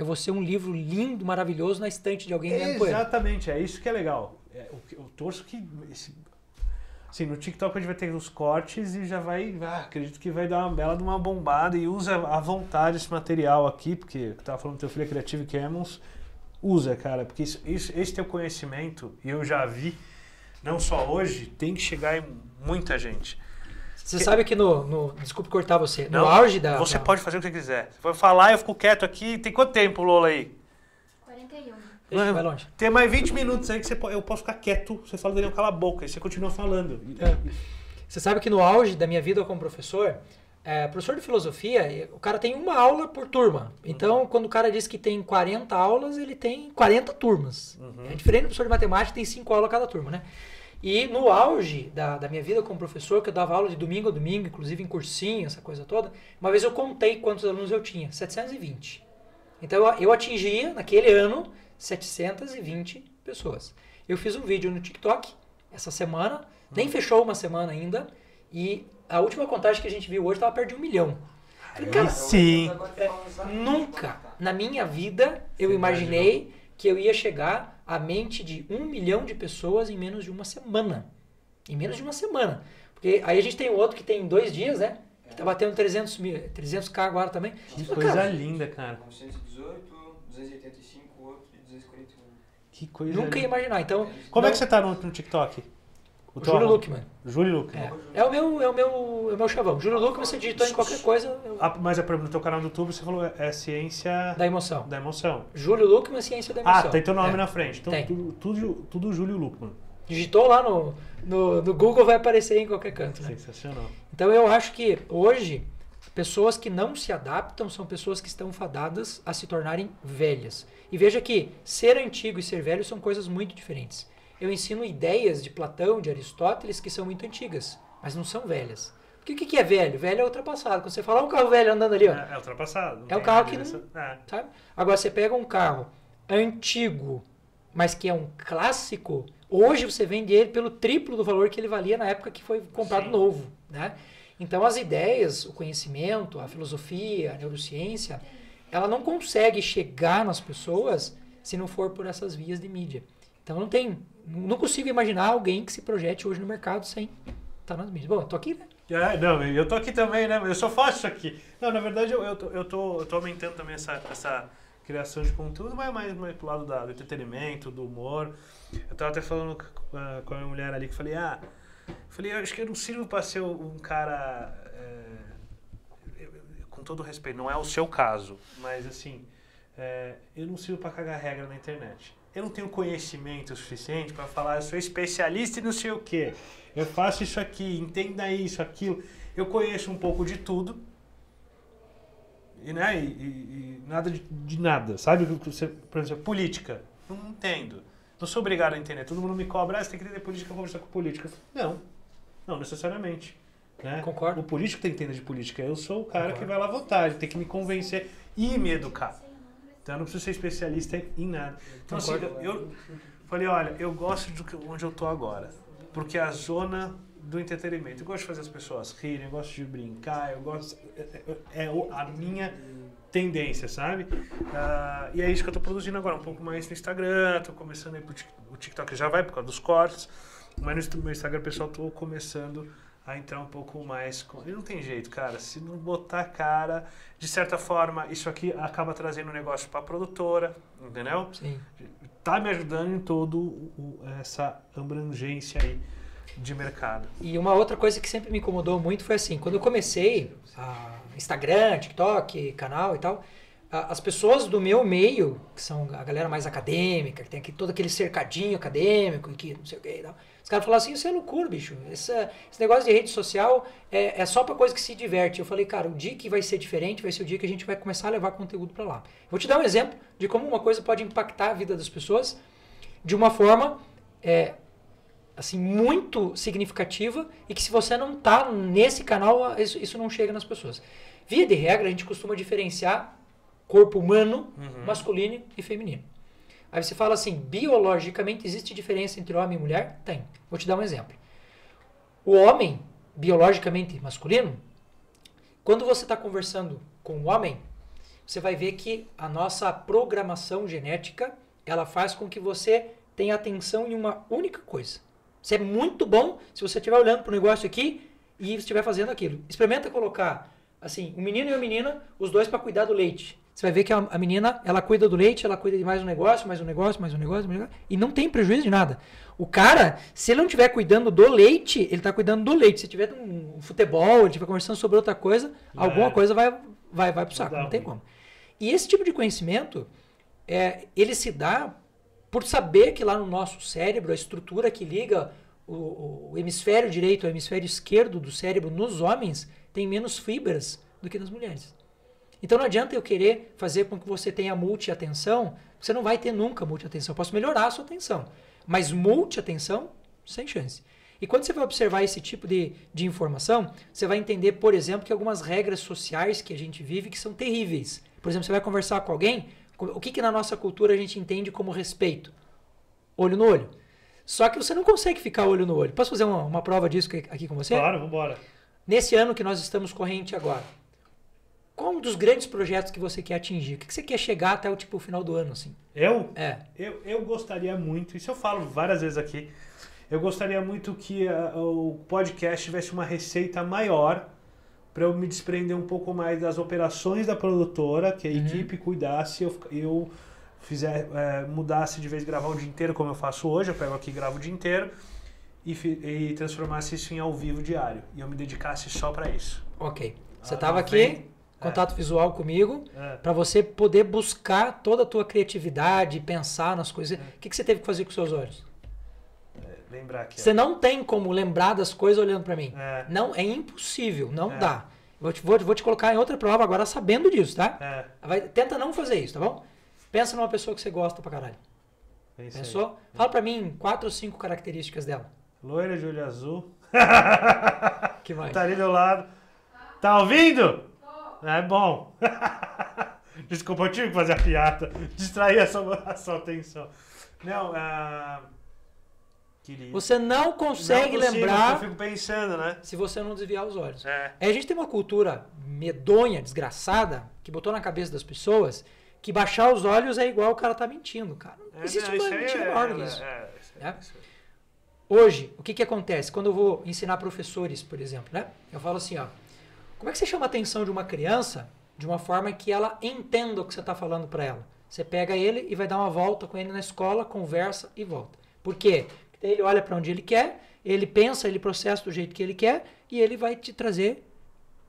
eu vou ser um livro lindo, maravilhoso na estante de alguém ganhando Exatamente, é isso que é legal. É, eu torço que. Esse, assim, no TikTok a gente vai ter os cortes e já vai. Ah, acredito que vai dar uma bela de uma bombada e usa à vontade esse material aqui, porque eu tava falando do teu filho é Creative Usa, cara, porque isso, isso, esse teu conhecimento, e eu já vi, não só hoje, tem que chegar em muita gente. Você que... sabe que no, no. Desculpe cortar você. Não, no auge da. Você da... pode fazer o que você quiser. Você vai falar, eu fico quieto aqui. Tem quanto tempo, Lola, aí? 41. Deixa, vai longe. Tem mais 20 minutos aí que você, eu posso ficar quieto. Você fala, eu cala a boca. E você continua falando. É. Você sabe que no auge da minha vida como professor, é, professor de filosofia, o cara tem uma aula por turma. Então, uhum. quando o cara diz que tem 40 aulas, ele tem 40 turmas. Uhum. É diferente do professor de matemática, tem 5 aulas cada turma, né? E no auge da, da minha vida como professor, que eu dava aula de domingo a domingo, inclusive em cursinho, essa coisa toda, uma vez eu contei quantos alunos eu tinha, 720. Então eu, atingia, naquele ano, 720 pessoas. Eu fiz um vídeo no TikTok essa semana, nem hum. fechou uma semana ainda, e a última contagem que a gente viu hoje estava perto de um milhão. Falei, cara, Sim. nunca na minha vida eu imaginei que eu ia chegar a mente de um milhão de pessoas em menos de uma semana. Em menos de uma semana. Porque aí a gente tem o outro que tem dois dias, né? Que tá batendo 300 mil, 300k agora também. Que Isso, coisa cara, linda, cara. 918, 285, outro e 241. Que coisa Nunca linda. ia imaginar. Então, é, Como não... é que você tá no, no TikTok? O Júlio Luckman. Júlio É. é. o meu, é o meu, é o meu chavão. Júlio Luckman, você digitou em qualquer coisa. Eu... Ah, mas é, no teu canal do YouTube você falou é ciência. Da emoção. Da emoção. Júlio Luckman, ciência da emoção. Ah, tem teu nome é. na frente. Então, tem. Tudo, tudo, tudo Júlio Luckman. Digitou lá no, no, no, Google, vai aparecer em qualquer canto. Né? Sensacional. Então eu acho que hoje, pessoas que não se adaptam são pessoas que estão fadadas a se tornarem velhas. E veja que ser antigo e ser velho são coisas muito diferentes eu ensino ideias de Platão, de Aristóteles, que são muito antigas, mas não são velhas. Porque o que, que é velho? Velho é ultrapassado. Quando você fala um carro velho andando ali, ó. É, é ultrapassado. É um carro que. Não, é. sabe? Agora, você pega um carro antigo, mas que é um clássico, hoje você vende ele pelo triplo do valor que ele valia na época que foi comprado Sim. novo. Né? Então, as ideias, o conhecimento, a filosofia, a neurociência, ela não consegue chegar nas pessoas se não for por essas vias de mídia. Então não tem. Não consigo imaginar alguém que se projete hoje no mercado sem estar tá nas mídias. Bom, eu tô aqui, né? É, não, eu tô aqui também, né? Eu só faço isso aqui. Não, na verdade, eu, eu, tô, eu, tô, eu tô aumentando também essa, essa criação de conteúdo, mas é mais, mais pro lado da, do entretenimento, do humor. Eu tava até falando com a, com a minha mulher ali que falei, ah, eu falei, acho que eu não sirvo pra ser um cara. É, com todo respeito, não é o seu caso, mas assim, é, eu não sirvo pra cagar regra na internet eu não tenho conhecimento suficiente para falar, eu sou especialista e não sei o quê, eu faço isso aqui, entenda isso, aquilo. Eu conheço um pouco de tudo e, né, e, e, e nada de, de, nada, sabe? Você, por exemplo, política, não entendo. Não sou obrigado a entender. Todo mundo me cobra, ah, você tem que entender política, conversar com política. Não, não necessariamente. Né? Concordo. O político tem que entender de política. Eu sou o cara Concordo. que vai lá votar, ele tem que me convencer e me educar. Então eu não preciso ser especialista em nada. Então assim, eu, falei, olha, eu gosto de onde eu tô agora. Porque é a zona do entretenimento. Eu gosto de fazer as pessoas rirem, eu gosto de brincar, eu gosto. É, é, é a minha tendência, sabe? Uh, e é isso que eu tô produzindo agora, um pouco mais no Instagram, tô começando aí pro o TikTok já vai por causa dos cortes, mas no meu Instagram pessoal tô começando a entrar um pouco mais. Com... E não tem jeito, cara. Se não botar cara, de certa forma, isso aqui acaba trazendo um negócio para a produtora, entendeu? Sim. Tá me ajudando em todo o, essa abrangência aí de mercado. E uma outra coisa que sempre me incomodou muito foi assim, quando eu comecei a Instagram, TikTok, canal e tal, as pessoas do meu meio, que são a galera mais acadêmica, que tem aqui todo aquele cercadinho acadêmico, que não sei o que e tal, caras falaram assim, isso é loucura, bicho. Essa, esse negócio de rede social é, é só pra coisa que se diverte. Eu falei, cara, o dia que vai ser diferente vai ser o dia que a gente vai começar a levar conteúdo para lá. Vou te dar um exemplo de como uma coisa pode impactar a vida das pessoas de uma forma é, assim muito significativa e que se você não tá nesse canal, isso, isso não chega nas pessoas. Via de regra, a gente costuma diferenciar corpo humano, uhum. masculino e feminino. Aí você fala assim, biologicamente existe diferença entre homem e mulher? Tem. Vou te dar um exemplo. O homem, biologicamente masculino, quando você está conversando com o homem, você vai ver que a nossa programação genética, ela faz com que você tenha atenção em uma única coisa. Você é muito bom se você estiver olhando para o negócio aqui e estiver fazendo aquilo. Experimenta colocar, assim, um menino e uma menina, os dois para cuidar do leite. Você vai ver que a, a menina, ela cuida do leite, ela cuida de mais um negócio, mais um negócio, mais um negócio, mais um negócio, e não tem prejuízo de nada. O cara, se ele não estiver cuidando do leite, ele está cuidando do leite. Se tiver um futebol, ele estiver conversando sobre outra coisa, é. alguma coisa vai, vai, vai o saco, não, não tem como. E esse tipo de conhecimento, é, ele se dá por saber que lá no nosso cérebro, a estrutura que liga o, o, hemisfério direito ao hemisfério esquerdo do cérebro nos homens tem menos fibras do que nas mulheres. Então não adianta eu querer fazer com que você tenha multi-atenção, você não vai ter nunca multi-atenção. Eu posso melhorar a sua atenção, mas multi-atenção, sem chance. E quando você vai observar esse tipo de, de informação, você vai entender, por exemplo, que algumas regras sociais que a gente vive que são terríveis. Por exemplo, você vai conversar com alguém, o que, que na nossa cultura a gente entende como respeito? Olho no olho. Só que você não consegue ficar olho no olho. Posso fazer uma, uma prova disso aqui com você? Claro, vamos embora. Nesse ano que nós estamos corrente agora, qual um dos grandes projetos que você quer atingir? O que você quer chegar até o tipo final do ano, assim? Eu? É. Eu, eu gostaria muito, isso eu falo várias vezes aqui, eu gostaria muito que ah, o podcast tivesse uma receita maior para eu me desprender um pouco mais das operações da produtora, que a uhum. equipe cuidasse, eu, eu fizer, é, mudasse de vez gravar o dia inteiro, como eu faço hoje, eu pego aqui e gravo o dia inteiro, e, e transformasse isso em ao vivo diário. E eu me dedicasse só para isso. Ok. Você estava aqui, contato é. visual comigo, é. para você poder buscar toda a tua criatividade, pensar nas coisas. É. O que, que você teve que fazer com seus olhos? É, lembrar que você não tem como lembrar das coisas olhando para mim. É. Não, é impossível, não dá. Vou te, vou, vou, te colocar em outra prova agora sabendo disso, tá? Vai, tenta não fazer isso, tá bom? Pensa numa pessoa que você gosta pra caralho. Isso Pensou? Fala pra mim quatro ou cinco características dela. Loira de olho azul. que vai. [laughs] Tá ali do lado. Tá ouvindo? é bom. [laughs] Desculpa, eu tive que fazer a piada. Distrair a sua, a sua atenção. Não, ah, queria. Você não consegue não consigo, lembrar. Eu fico pensando, né? Se você não desviar os olhos. É. é. A gente tem uma cultura medonha, desgraçada, que botou na cabeça das pessoas que baixar os olhos é igual o cara tá mentindo, cara. Não é, existe não, uma mentira é, maior é, é né? Hoje, o que, que acontece? Quando eu vou ensinar professores, por exemplo, né? Eu falo assim, ó. Como é que você chama a atenção de uma criança de uma forma que ela entenda o que você está falando para ela? Você pega ele e vai dar uma volta com ele na escola, conversa e volta. Por quê? Porque ele olha para onde ele quer, ele pensa, ele processa do jeito que ele quer e ele vai te trazer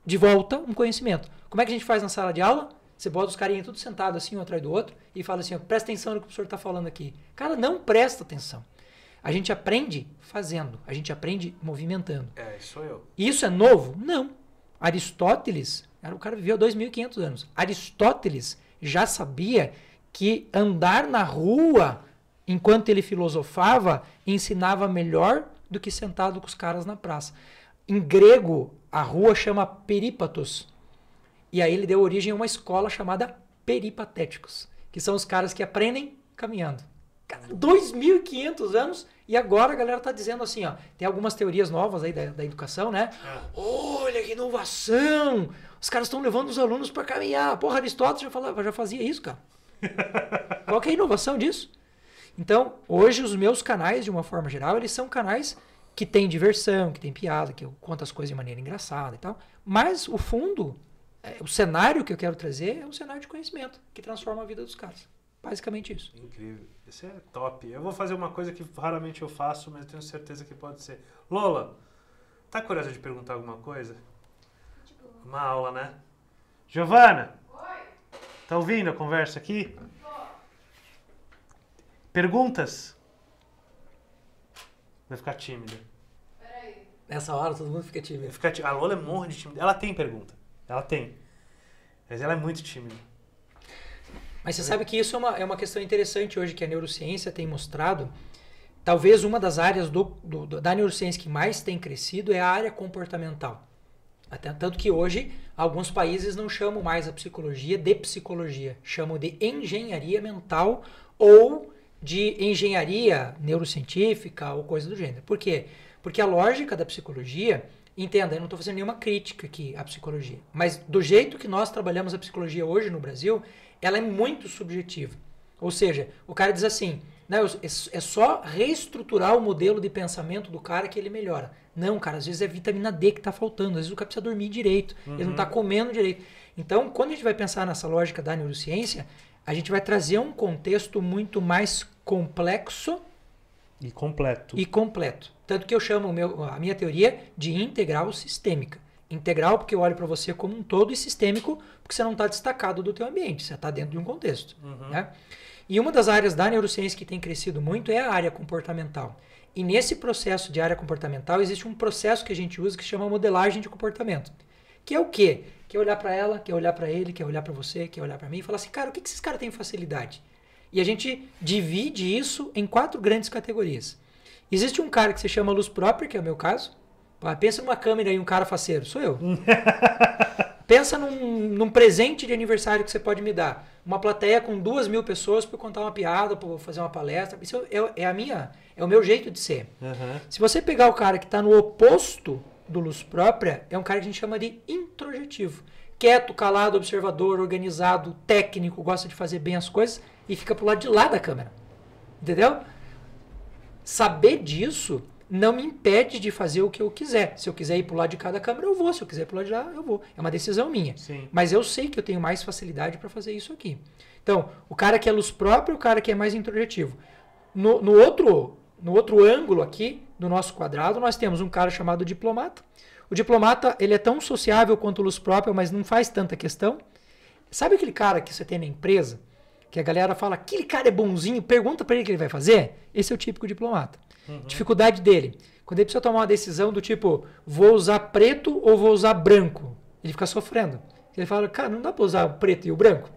de volta um conhecimento. Como é que a gente faz na sala de aula? Você bota os carinhas tudo sentado assim, um atrás do outro, e fala assim: presta atenção no que o professor está falando aqui. Cara, não presta atenção. A gente aprende fazendo, a gente aprende movimentando. É, isso eu. Isso é novo? Não. Aristóteles, era, o cara viveu 2.500 anos. Aristóteles já sabia que andar na rua enquanto ele filosofava ensinava melhor do que sentado com os caras na praça. Em grego, a rua chama Perípatos. E aí ele deu origem a uma escola chamada Peripatéticos, que são os caras que aprendem caminhando. 2.500 anos e agora a galera está dizendo assim, ó, tem algumas teorias novas aí da, da educação, né? É. Olha que inovação! Os caras estão levando os alunos para caminhar. Porra, Aristóteles já, falava, já fazia isso, cara. [laughs] Qual que é a inovação disso? Então, hoje os meus canais, de uma forma geral, eles são canais que têm diversão, que tem piada, que eu conto as coisas de maneira engraçada e tal. Mas o fundo, é, o cenário que eu quero trazer é um cenário de conhecimento, que transforma a vida dos caras. Basicamente isso. Incrível. Isso é top. Eu vou fazer uma coisa que raramente eu faço, mas eu tenho certeza que pode ser. Lola, tá curiosa de perguntar alguma coisa? Tipo... Uma aula, né? Giovana! Oi! Tá ouvindo a conversa aqui? Tô. Perguntas? Vai ficar tímida. Peraí. Nessa hora todo mundo fica tímido. Fica tímido. A Lola é morre de tímida. Ela tem pergunta. Ela tem. Mas ela é muito tímida. Mas você sabe que isso é uma, é uma questão interessante hoje que a neurociência tem mostrado. Talvez uma das áreas do, do, da neurociência que mais tem crescido é a área comportamental. Até, tanto que hoje alguns países não chamam mais a psicologia de psicologia, chamam de engenharia mental ou de engenharia neurocientífica ou coisa do gênero. Por quê? Porque a lógica da psicologia, entenda, eu não estou fazendo nenhuma crítica aqui à psicologia, mas do jeito que nós trabalhamos a psicologia hoje no Brasil, ela é muito subjetiva. Ou seja, o cara diz assim, né, é só reestruturar o modelo de pensamento do cara que ele melhora. Não, cara, às vezes é vitamina D que está faltando, às vezes o cara precisa dormir direito, uhum. ele não está uhum. comendo direito. Então, quando a gente vai pensar nessa lógica da neurociência, a gente vai trazer um contexto muito mais complexo e completo. E completo. Tanto que eu chamo meu, a minha teoria de integral sistêmica integral, porque eu olho para você como um todo, e sistêmico, porque você não está destacado do teu ambiente, você está dentro de um contexto. Uhum. Né? E uma das áreas da neurociência que tem crescido muito é a área comportamental. E nesse processo de área comportamental existe um processo que a gente usa que chama modelagem de comportamento. Que é o quê? Que é olhar para ela, que é olhar para ele, que é olhar para você, que é olhar para mim e falar assim, cara, o que, que esses caras têm facilidade? E a gente divide isso em quatro grandes categorias. Existe um cara que se chama luz própria, que é o meu caso, Pensa numa câmera e um cara faceiro. Sou eu. [laughs] Pensa num, num, presente de aniversário que você pode me dar. Uma plateia com duas mil pessoas para contar uma piada, para fazer uma palestra. Isso é, é, é, a minha, é o meu jeito de ser. Uhum. Se você pegar o cara que está no oposto do luz própria, é um cara que a gente chama de introjetivo. Quieto, calado, observador, organizado, técnico, gosta de fazer bem as coisas e fica pro lado de lá da câmera. Entendeu? Saber disso não me impede de fazer o que eu quiser. Se eu quiser ir pro lado de cada câmera, eu vou. Se eu quiser ir pro lado de lá, eu vou. É uma decisão minha. Sim. Mas eu sei que eu tenho mais facilidade para fazer isso aqui. Então, o cara que é luz própria, o cara que é mais introjetivo. No, no, outro, no outro ângulo aqui do nosso quadrado, nós temos um cara chamado diplomata. O diplomata, ele é tão sociável quanto o luz própria, mas não faz tanta questão. Sabe aquele cara que você tem na empresa, que a galera fala, aquele cara é bonzinho, pergunta para ele o que ele vai fazer? Esse é o típico diplomata. Uhum. Dificuldade dele. Quando ele precisa tomar uma decisão do tipo, vou usar preto ou vou usar branco, ele fica sofrendo. Ele fala, cara, não dá para usar o preto e o branco.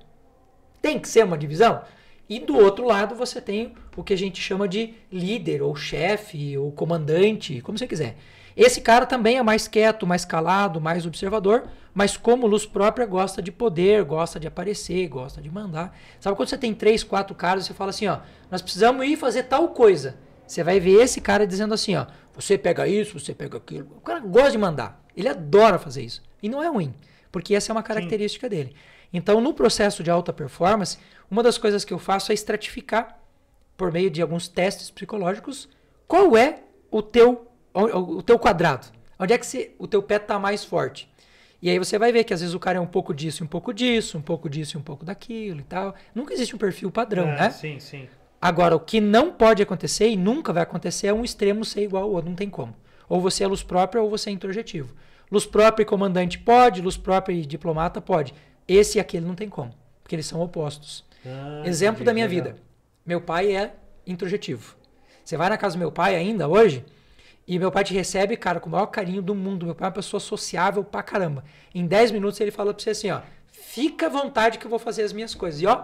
Tem que ser uma divisão. E do outro lado você tem o que a gente chama de líder, ou chefe, ou comandante, como você quiser. Esse cara também é mais quieto, mais calado, mais observador, mas como luz própria gosta de poder, gosta de aparecer, gosta de mandar. Sabe quando você tem três, quatro caras e você fala assim, ó, nós precisamos ir fazer tal coisa. Você vai ver esse cara dizendo assim, ó, você pega isso, você pega aquilo. O cara gosta de mandar. Ele adora fazer isso. E não é ruim, porque essa é uma característica Sim. dele. Então, no processo de alta performance, uma das coisas que eu faço é estratificar por meio de alguns testes psicológicos qual é o teu o teu quadrado. Onde é que você, o teu pé está mais forte? E aí você vai ver que às vezes o cara é um pouco disso, um pouco disso, um pouco disso, um pouco daquilo e tal. Nunca existe um perfil padrão, é, né? Sim, sim. Agora, o que não pode acontecer e nunca vai acontecer é um extremo ser igual ao outro, não tem como. Ou você é luz própria ou você é introjetivo. Luz própria e comandante pode, luz própria e diplomata pode. Esse e aquele não tem como, porque eles são opostos. Ah, Exemplo da minha vida. Meu pai é introjetivo. Você vai na casa do meu pai ainda hoje, e meu pai te recebe, cara, com o maior carinho do mundo. Meu pai é uma pessoa sociável pra caramba. Em 10 minutos ele fala pra você assim, ó. Fica à vontade que eu vou fazer as minhas coisas. E ó,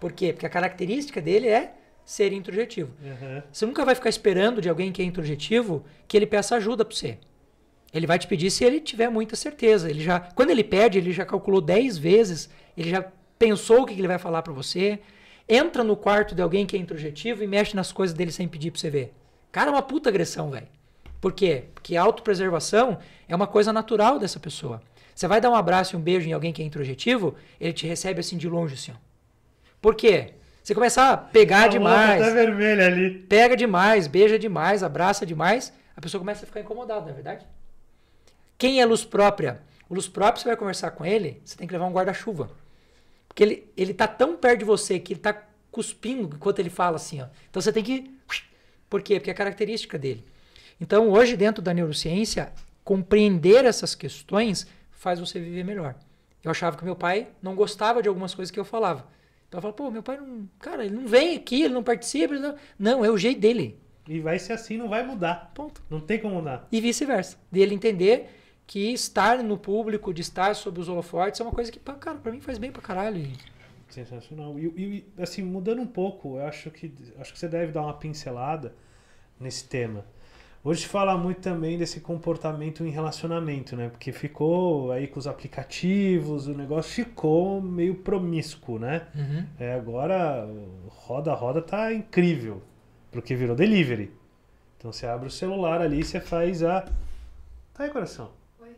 por quê? Porque a característica dele é ser introjetivo. Uhum. Você nunca vai ficar esperando de alguém que é introjetivo que ele peça ajuda para você. Ele vai te pedir se ele tiver muita certeza. Ele já, quando ele pede, ele já calculou 10 vezes, ele já pensou o que ele vai falar para você. Entra no quarto de alguém que é introjetivo e mexe nas coisas dele sem pedir para você ver. Cara, é uma puta agressão, velho. Por quê? Porque autopreservação é uma coisa natural dessa pessoa. Você vai dar um abraço e um beijo em alguém que é introjetivo, ele te recebe assim de longe, assim, ó. Por quê? Você começa a pegar a tá demais. Tá vermelha ali. Pega demais, beija demais, abraça demais. A pessoa começa a ficar incomodada, na é verdade? Quem é luz própria? O luz própria, você vai conversar com ele, você tem que levar um guarda-chuva. Porque ele, ele tá tão perto de você que ele tá cuspindo enquanto ele fala assim, ó. Então você tem que. Por quê? Porque é característica dele. Então, hoje, dentro da neurociência, compreender essas questões faz você viver melhor. Eu achava que meu pai não gostava de algumas coisas que eu falava. Então fala, pô, meu pai não. Cara, ele não vem aqui, ele não participa. Ele não... não, é o jeito dele. E vai ser assim, não vai mudar. Ponto. Não tem como mudar. E vice-versa. Dele ele entender que estar no público, de estar sob os holofotes, é uma coisa que, cara, pra mim faz bem pra caralho. Sensacional. E, e assim, mudando um pouco, eu acho que, acho que você deve dar uma pincelada nesse tema Hoje fala muito também desse comportamento em relacionamento, né? Porque ficou aí com os aplicativos, o negócio ficou meio promíscuo, né? Uhum. É, agora, roda roda tá incrível, porque virou delivery. Então você abre o celular ali e você faz a. Tá aí, coração. Oi.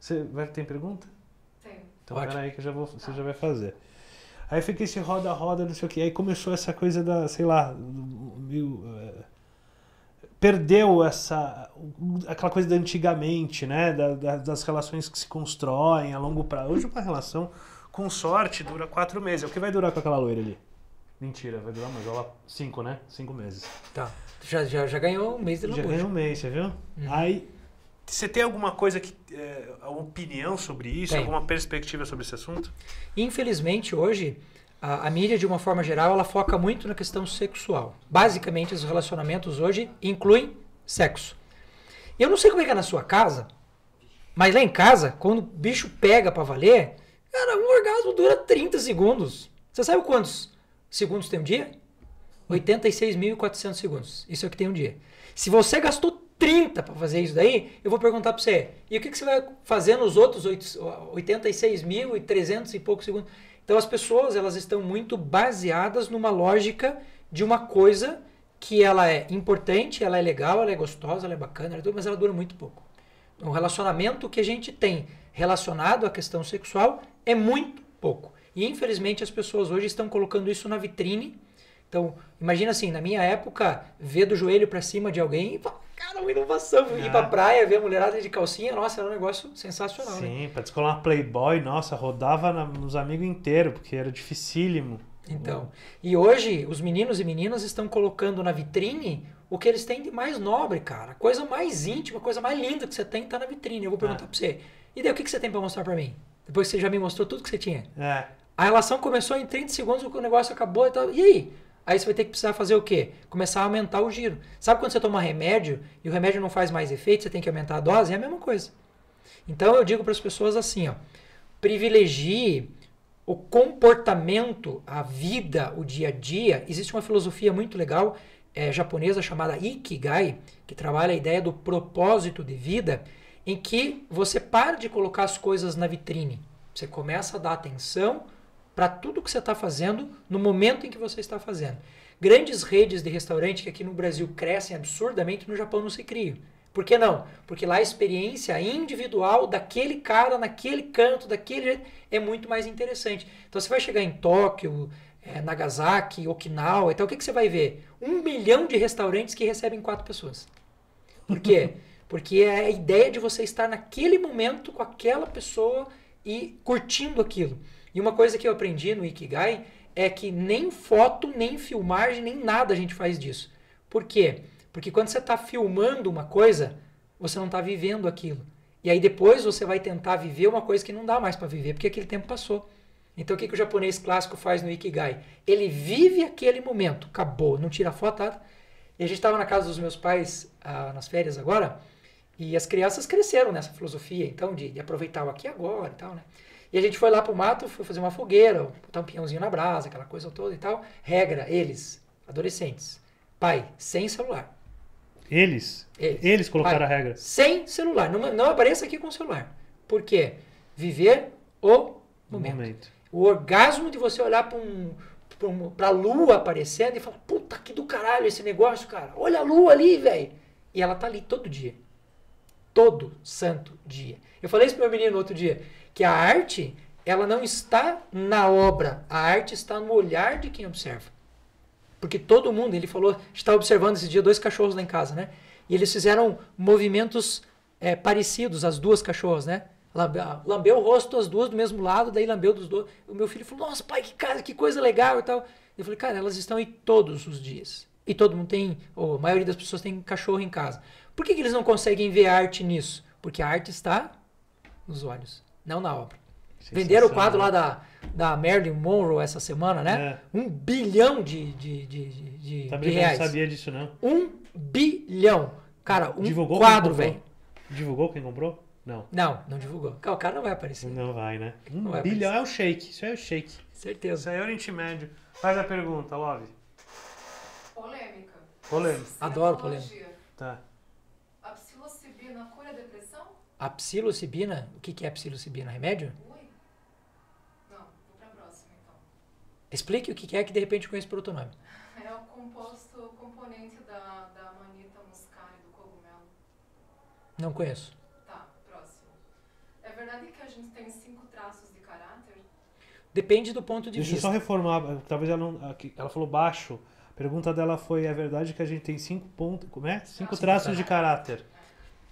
Você vai ter pergunta? Tenho. Então peraí que eu já vou, você tá. já vai fazer. Aí fica esse roda-roda, não sei o quê. Aí começou essa coisa da, sei lá, meio. Uh, perdeu essa aquela coisa de antigamente, né? Da, da, das relações que se constroem a longo prazo. Hoje uma relação, com sorte, dura quatro meses. É o que vai durar com aquela loira ali? Mentira, vai durar mais. Ela, cinco, né? Cinco meses. Tá. Já, já, já ganhou um mês de lambuja. Já ganhou um mês, você viu? Uhum. Aí, você tem alguma coisa que... É, opinião sobre isso? Tem. Alguma perspectiva sobre esse assunto? Infelizmente, hoje a, a, mídia, de uma forma geral, ela foca muito na questão sexual. Basicamente, os relacionamentos hoje incluem sexo. Eu não sei como é que é na sua casa, mas lá em casa, quando o bicho pega para valer, cara, um orgasmo dura 30 segundos. Você sabe quantos segundos tem um dia? 86.400 segundos. Isso é o que tem um dia. Se você gastou 30 para fazer isso daí, eu vou perguntar para você. E o que, que você vai fazer nos outros 86.300 e poucos segundos? Então as pessoas elas estão muito baseadas numa lógica de uma coisa que ela é importante, ela é legal, ela é gostosa, ela é bacana, é mas ela dura muito pouco. Então, o relacionamento que a gente tem relacionado à questão sexual é muito pouco. E infelizmente as pessoas hoje estão colocando isso na vitrine então, imagina assim, na minha época, ver do joelho para cima de alguém, cara, uma inovação. Ir pra ah. praia, ver a mulherada de calcinha, nossa, era um negócio sensacional. Né? Sim, né? pra descolar uma Playboy, nossa, rodava nos amigos inteiros, porque era dificílimo. Então, e hoje os meninos e meninas estão colocando na vitrine o que eles têm de mais nobre, cara. Coisa mais íntima, coisa mais linda que você tem tá na vitrine. Eu vou perguntar ah. pra você. E daí, o que, que você tem para mostrar para mim? Depois que você já me mostrou tudo que você tinha. É. A relação começou em 30 segundos, o negócio acabou e tal. E aí? Aí você vai ter que precisar fazer o quê? Começar a aumentar o giro. Sabe quando você toma remédio e o remédio não faz mais efeito, você tem que aumentar a dose? É a mesma coisa. Então eu digo para as pessoas assim, ó, privilegie o comportamento, a vida, o dia a dia. Existe uma filosofia muito legal é, japonesa chamada Ikigai, que trabalha a ideia do propósito de vida, em que você para de colocar as coisas na vitrine. Você começa a dar atenção para tudo que você está fazendo no momento em que você está fazendo. Grandes redes de restaurante que aqui no Brasil crescem absurdamente, no Japão não se criam. Por que não? Porque lá a experiência individual daquele cara, naquele canto, daquele jeito, é muito mais interessante. Então você vai chegar em Tóquio, é, Nagasaki, Okinawa, então o que, que você vai ver? Um milhão de restaurantes que recebem quatro pessoas. Por quê? [laughs] Porque é a ideia de você estar naquele momento com aquela pessoa e curtindo aquilo. E uma coisa que eu aprendi no Ikigai é que nem foto, nem filmagem, nem nada a gente faz disso. Por quê? Porque quando você está filmando uma coisa, você não está vivendo aquilo. E aí depois você vai tentar viver uma coisa que não dá mais para viver, porque aquele tempo passou. Então o que, que o japonês clássico faz no Ikigai? Ele vive aquele momento, acabou, não tira foto, tá? E a gente estava na casa dos meus pais ah, nas férias agora, e as crianças cresceram nessa filosofia, então, de, de aproveitar o aqui e agora e tal, né? E a gente foi lá pro mato, foi fazer uma fogueira, um pinhãozinho na brasa, aquela coisa toda e tal. Regra, eles, adolescentes. Pai, sem celular. Eles? Eles, eles colocaram pai, a regra. Sem celular. Não, não apareça aqui com celular. Por quê? Viver o momento. momento. O orgasmo de você olhar para um, pra, pra lua aparecendo e falar: puta que do caralho esse negócio, cara. Olha a lua ali, velho. E ela tá ali todo dia. Todo santo dia. Eu falei isso pro meu menino outro dia. Que a arte, ela não está na obra, a arte está no olhar de quem observa. Porque todo mundo, ele falou, está observando esse dia dois cachorros lá em casa, né? E eles fizeram movimentos é, parecidos, as duas cachorras, né? Ah, lambeu o rosto as duas do mesmo lado, daí lambeu dos dois. O meu filho falou: Nossa, pai, que casa que coisa legal e tal. Eu falei: Cara, elas estão aí todos os dias. E todo mundo tem, ou a maioria das pessoas tem cachorro em casa. Por que, que eles não conseguem ver arte nisso? Porque a arte está nos olhos não na obra. Venderam o quadro lá da, da Marilyn Monroe essa semana, né? É. Um bilhão de, de, de, de, de reais. não sabia disso, não. Um bilhão. Cara, um divulgou quadro, velho. Divulgou quem comprou? Não. Não, não divulgou. O cara não vai aparecer. Não vai, né? Um vai bilhão aparecer. é o shake. Isso é o shake. Certeza. Isso aí é o Oriente Médio. Faz a pergunta, Love. Polêmica. Polêmica. Adoro polêmica. Tá. A psilocibina, o que, que é psilocibina? Remédio? Ui. Não, vou pra próxima então. Explique o que, que é que de repente conhece por outro nome. É o composto, componente da, da manita muscari, do cogumelo. Não conheço. Tá, próximo. É verdade que a gente tem cinco traços de caráter? Depende do ponto de Deixa vista. Deixa eu só reformar, talvez ela não. Ela falou baixo. A pergunta dela foi: é verdade que a gente tem cinco pontos. Como é? Cinco traços de caráter.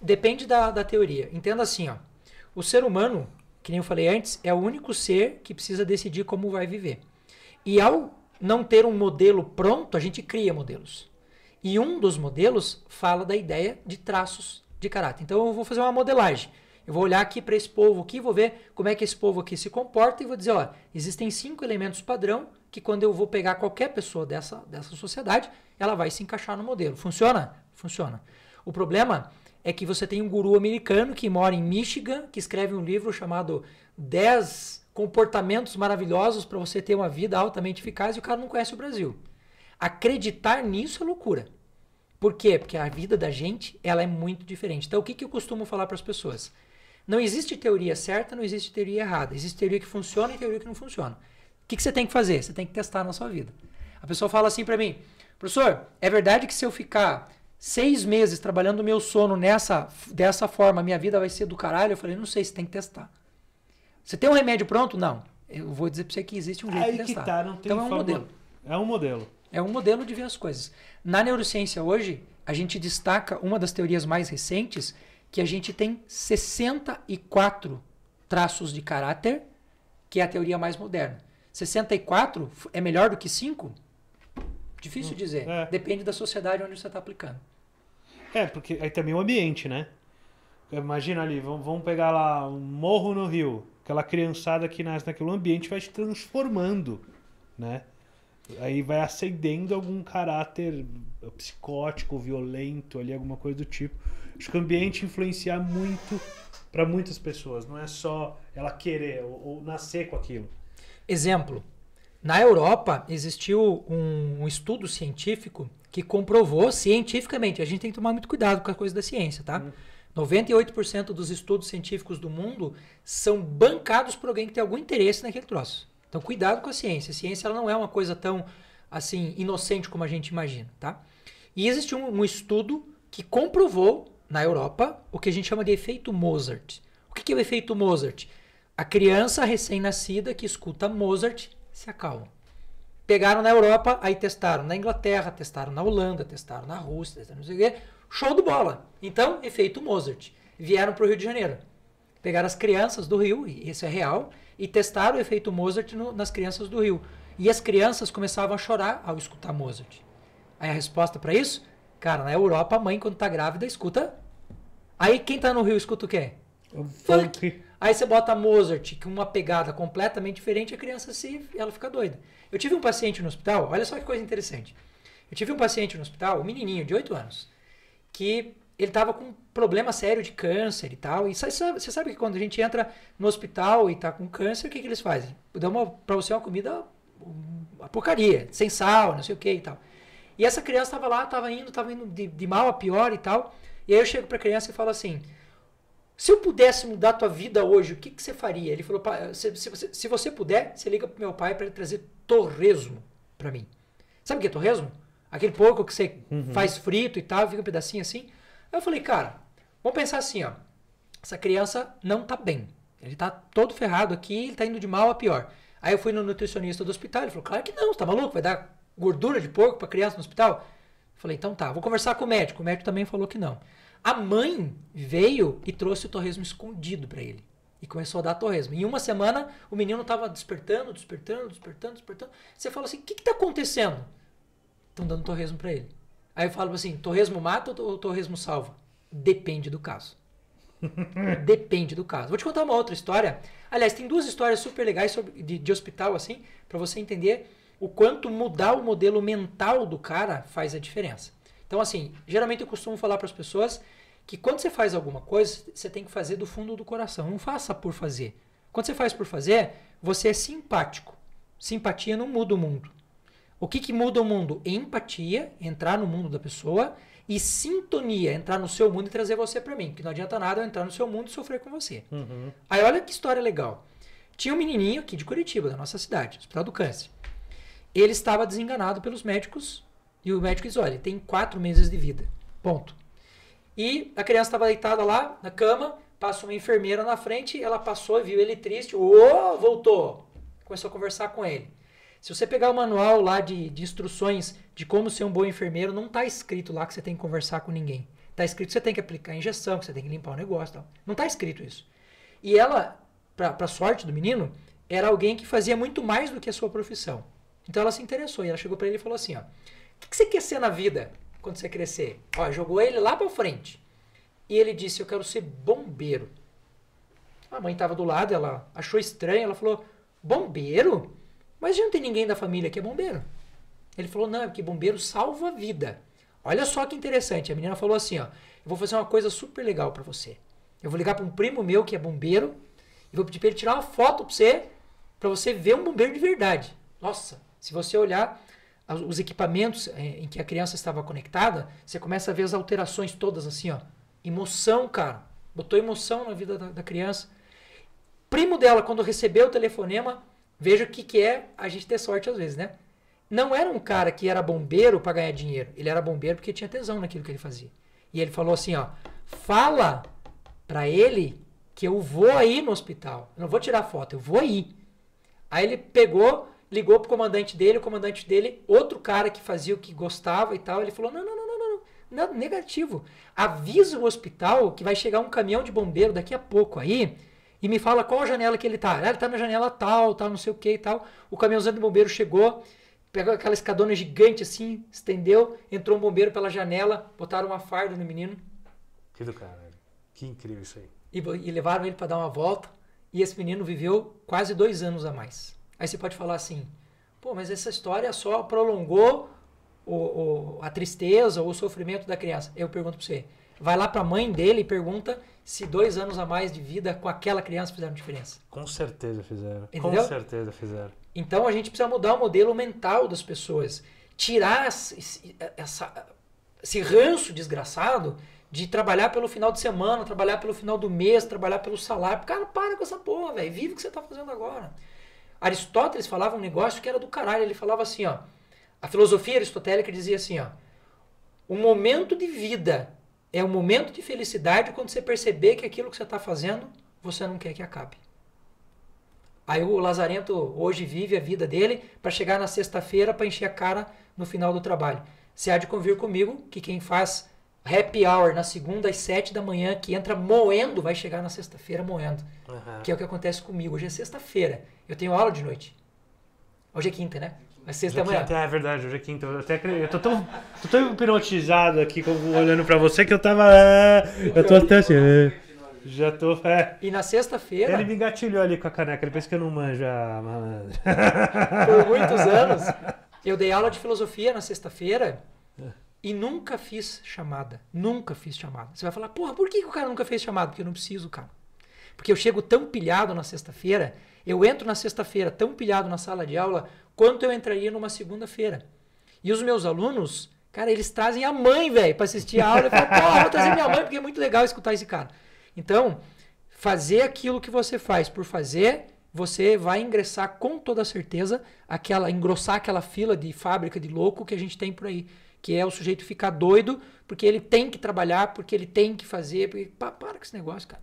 Depende da, da teoria. Entenda assim, ó. O ser humano, que nem eu falei antes, é o único ser que precisa decidir como vai viver. E ao não ter um modelo pronto, a gente cria modelos. E um dos modelos fala da ideia de traços de caráter. Então eu vou fazer uma modelagem. Eu vou olhar aqui para esse povo aqui, vou ver como é que esse povo aqui se comporta e vou dizer, ó, existem cinco elementos padrão que quando eu vou pegar qualquer pessoa dessa, dessa sociedade, ela vai se encaixar no modelo. Funciona? Funciona. O problema é que você tem um guru americano que mora em Michigan, que escreve um livro chamado 10 comportamentos maravilhosos para você ter uma vida altamente eficaz e o cara não conhece o Brasil. Acreditar nisso é loucura. Por quê? Porque a vida da gente, ela é muito diferente. Então, o que, que eu costumo falar para as pessoas? Não existe teoria certa, não existe teoria errada. Existe teoria que funciona e teoria que não funciona. O que, que você tem que fazer? Você tem que testar na sua vida. A pessoa fala assim para mim, professor, é verdade que se eu ficar seis meses trabalhando o meu sono nessa, dessa forma, minha vida vai ser do caralho. Eu falei, não sei, você tem que testar. Você tem um remédio pronto? Não. Eu vou dizer para você que existe um jeito Aí de testar. Tá, não tem então é um favor. modelo. É um modelo. É um modelo de ver as coisas. Na neurociência hoje, a gente destaca uma das teorias mais recentes, que a gente tem 64 traços de caráter, que é a teoria mais moderna. 64 é melhor do que 5? Difícil dizer. É. Depende da sociedade onde você está aplicando. É, porque aí também é o ambiente, né? Imagina ali, vamos pegar lá um morro no rio. Aquela criançada que nasce naquele ambiente vai se transformando, né? Aí vai acendendo algum caráter psicótico, violento ali, alguma coisa do tipo. Acho que o ambiente influencia muito para muitas pessoas. Não é só ela querer ou, ou nascer com aquilo. Exemplo, na Europa, existiu um, um estudo científico que comprovou cientificamente, a gente tem que tomar muito cuidado com a coisa da ciência, tá? Hum. 98% dos estudos científicos do mundo são bancados por alguém que tem algum interesse naquele troço. Então, cuidado com a ciência. A ciência ela não é uma coisa tão assim inocente como a gente imagina, tá? E existe um, um estudo que comprovou na Europa o que a gente chama de efeito Mozart. O que, que é o efeito Mozart? A criança recém-nascida que escuta Mozart se acalmam. Pegaram na Europa, aí testaram na Inglaterra, testaram na Holanda, testaram na Rússia, testaram não sei o quê. Show de bola. Então, efeito Mozart. Vieram para o Rio de Janeiro. Pegaram as crianças do Rio, e isso é real, e testaram o efeito Mozart no, nas crianças do Rio. E as crianças começavam a chorar ao escutar Mozart. Aí a resposta para isso? Cara, na Europa, a mãe, quando tá grávida, escuta. Aí quem tá no Rio escuta o quê? O funk. funk. Aí você bota Mozart, que uma pegada completamente diferente, a criança se ela fica doida. Eu tive um paciente no hospital, olha só que coisa interessante. Eu tive um paciente no hospital, um menininho de 8 anos, que ele estava com um problema sério de câncer e tal. E você sabe, você sabe que quando a gente entra no hospital e está com câncer, o que, que eles fazem? Dão para você uma comida, uma porcaria, sem sal, não sei o que e tal. E essa criança estava lá, estava indo, estava indo de, de mal a pior e tal. E aí eu chego para a criança e falo assim: se eu pudesse mudar a tua vida hoje, o que, que você faria? Ele falou, se, se, você, se você puder, você liga pro meu pai para ele trazer torresmo para mim. Sabe o que é torresmo? Aquele porco que você uhum. faz frito e tal, fica um pedacinho assim. Aí eu falei, cara, vamos pensar assim, ó. Essa criança não tá bem. Ele tá todo ferrado aqui, ele tá indo de mal a pior. Aí eu fui no nutricionista do hospital, ele falou, claro que não, você tá maluco? Vai dar gordura de porco pra criança no hospital? Eu falei, então tá, vou conversar com o médico. O médico também falou que não. A mãe veio e trouxe o torresmo escondido para ele. E começou a dar torresmo. Em uma semana, o menino estava despertando, despertando, despertando, despertando. Você fala assim: o que está acontecendo? Estão dando torresmo para ele. Aí eu falo assim: torresmo mata ou torresmo salva? Depende do caso. [laughs] Depende do caso. Vou te contar uma outra história. Aliás, tem duas histórias super legais sobre, de, de hospital, assim, para você entender o quanto mudar o modelo mental do cara faz a diferença. Então, assim, geralmente eu costumo falar para as pessoas que quando você faz alguma coisa, você tem que fazer do fundo do coração. Não faça por fazer. Quando você faz por fazer, você é simpático. Simpatia não muda o mundo. O que, que muda o mundo? Empatia, entrar no mundo da pessoa, e sintonia, entrar no seu mundo e trazer você para mim. Porque não adianta nada eu entrar no seu mundo e sofrer com você. Uhum. Aí olha que história legal. Tinha um menininho aqui de Curitiba, da nossa cidade, Hospital do Câncer. Ele estava desenganado pelos médicos e o médico diz: olha, tem quatro meses de vida. Ponto. E a criança estava deitada lá na cama, passa uma enfermeira na frente, ela passou, viu ele triste, oh, voltou. Começou a conversar com ele. Se você pegar o manual lá de, de instruções de como ser um bom enfermeiro, não está escrito lá que você tem que conversar com ninguém. Está escrito que você tem que aplicar a injeção, que você tem que limpar o negócio tal. Não está escrito isso. E ela, para sorte do menino, era alguém que fazia muito mais do que a sua profissão. Então ela se interessou e ela chegou para ele e falou assim, ó, o que você quer ser na vida quando você crescer? Ó, jogou ele lá para frente. E ele disse: Eu quero ser bombeiro. A mãe estava do lado, ela achou estranho, ela falou: Bombeiro? Mas já não tem ninguém da família que é bombeiro. Ele falou: Não, é porque bombeiro salva a vida. Olha só que interessante. A menina falou assim: Ó, eu vou fazer uma coisa super legal para você. Eu vou ligar para um primo meu que é bombeiro e vou pedir para ele tirar uma foto para você, para você ver um bombeiro de verdade. Nossa, se você olhar, os equipamentos é, em que a criança estava conectada, você começa a ver as alterações todas assim, ó. Emoção, cara. Botou emoção na vida da, da criança. Primo dela, quando recebeu o telefonema, veja o que, que é a gente ter sorte às vezes, né? Não era um cara que era bombeiro para ganhar dinheiro. Ele era bombeiro porque tinha tesão naquilo que ele fazia. E ele falou assim, ó. Fala para ele que eu vou aí no hospital. Eu não vou tirar foto, eu vou aí. Aí ele pegou, ligou pro comandante dele, o comandante dele, outro cara que fazia o que gostava e tal, ele falou: não, não, não, não, não, não, negativo. Avisa o hospital que vai chegar um caminhão de bombeiro daqui a pouco aí e me fala qual janela que ele tá. Ah, ele tá na janela tal, tal, tá, não sei o que e tal. O caminhãozinho do bombeiro chegou, pegou aquela escadona gigante assim, estendeu, entrou um bombeiro pela janela, botaram uma farda no menino. Que do caralho. Que incrível isso aí. E, e levaram ele para dar uma volta. E esse menino viveu quase dois anos a mais. Aí você pode falar assim, pô, mas essa história só prolongou o, o, a tristeza ou o sofrimento da criança. Eu pergunto para você, vai lá para a mãe dele e pergunta se dois anos a mais de vida com aquela criança fizeram diferença. Com certeza fizeram. Entendeu? Com certeza fizeram. Então a gente precisa mudar o modelo mental das pessoas, tirar esse, essa, esse ranço desgraçado de trabalhar pelo final de semana, trabalhar pelo final do mês, trabalhar pelo salário. Cara, para com essa porra, velho. Vive o que você está fazendo agora. Aristóteles falava um negócio que era do caralho. Ele falava assim, ó. A filosofia aristotélica dizia assim, ó. O momento de vida é o momento de felicidade quando você perceber que aquilo que você está fazendo, você não quer que acabe. Aí o Lazarento hoje vive a vida dele para chegar na sexta-feira para encher a cara no final do trabalho. Você há de convir comigo que quem faz happy hour na segunda às sete da manhã, que entra moendo, vai chegar na sexta-feira moendo. Uhum. Que é o que acontece comigo. Hoje é sexta-feira, eu tenho aula de noite. Hoje é quinta, né? É sexta hoje é quinta, manhã. É verdade, hoje é quinta. Eu, até, eu tô tão, tô tão hipnotizado aqui olhando pra você que eu tava. É, eu tô até assim. É. Já tô. É. E na sexta-feira. Ele me gatilhou ali com a caneca, ele pensa que eu não manjo a ah, Por muitos anos, eu dei aula de filosofia na sexta-feira e nunca fiz chamada. Nunca fiz chamada. Você vai falar, porra, por que o cara nunca fez chamada? Porque eu não preciso, cara. Porque eu chego tão pilhado na sexta-feira, eu entro na sexta-feira tão pilhado na sala de aula, quanto eu entraria numa segunda-feira. E os meus alunos, cara, eles trazem a mãe, velho, para assistir a aula. Eu falo, porra, vou trazer minha mãe, porque é muito legal escutar esse cara. Então, fazer aquilo que você faz por fazer você vai ingressar com toda certeza aquela engrossar aquela fila de fábrica de louco que a gente tem por aí que é o sujeito ficar doido porque ele tem que trabalhar, porque ele tem que fazer. Porque, para com esse negócio, cara.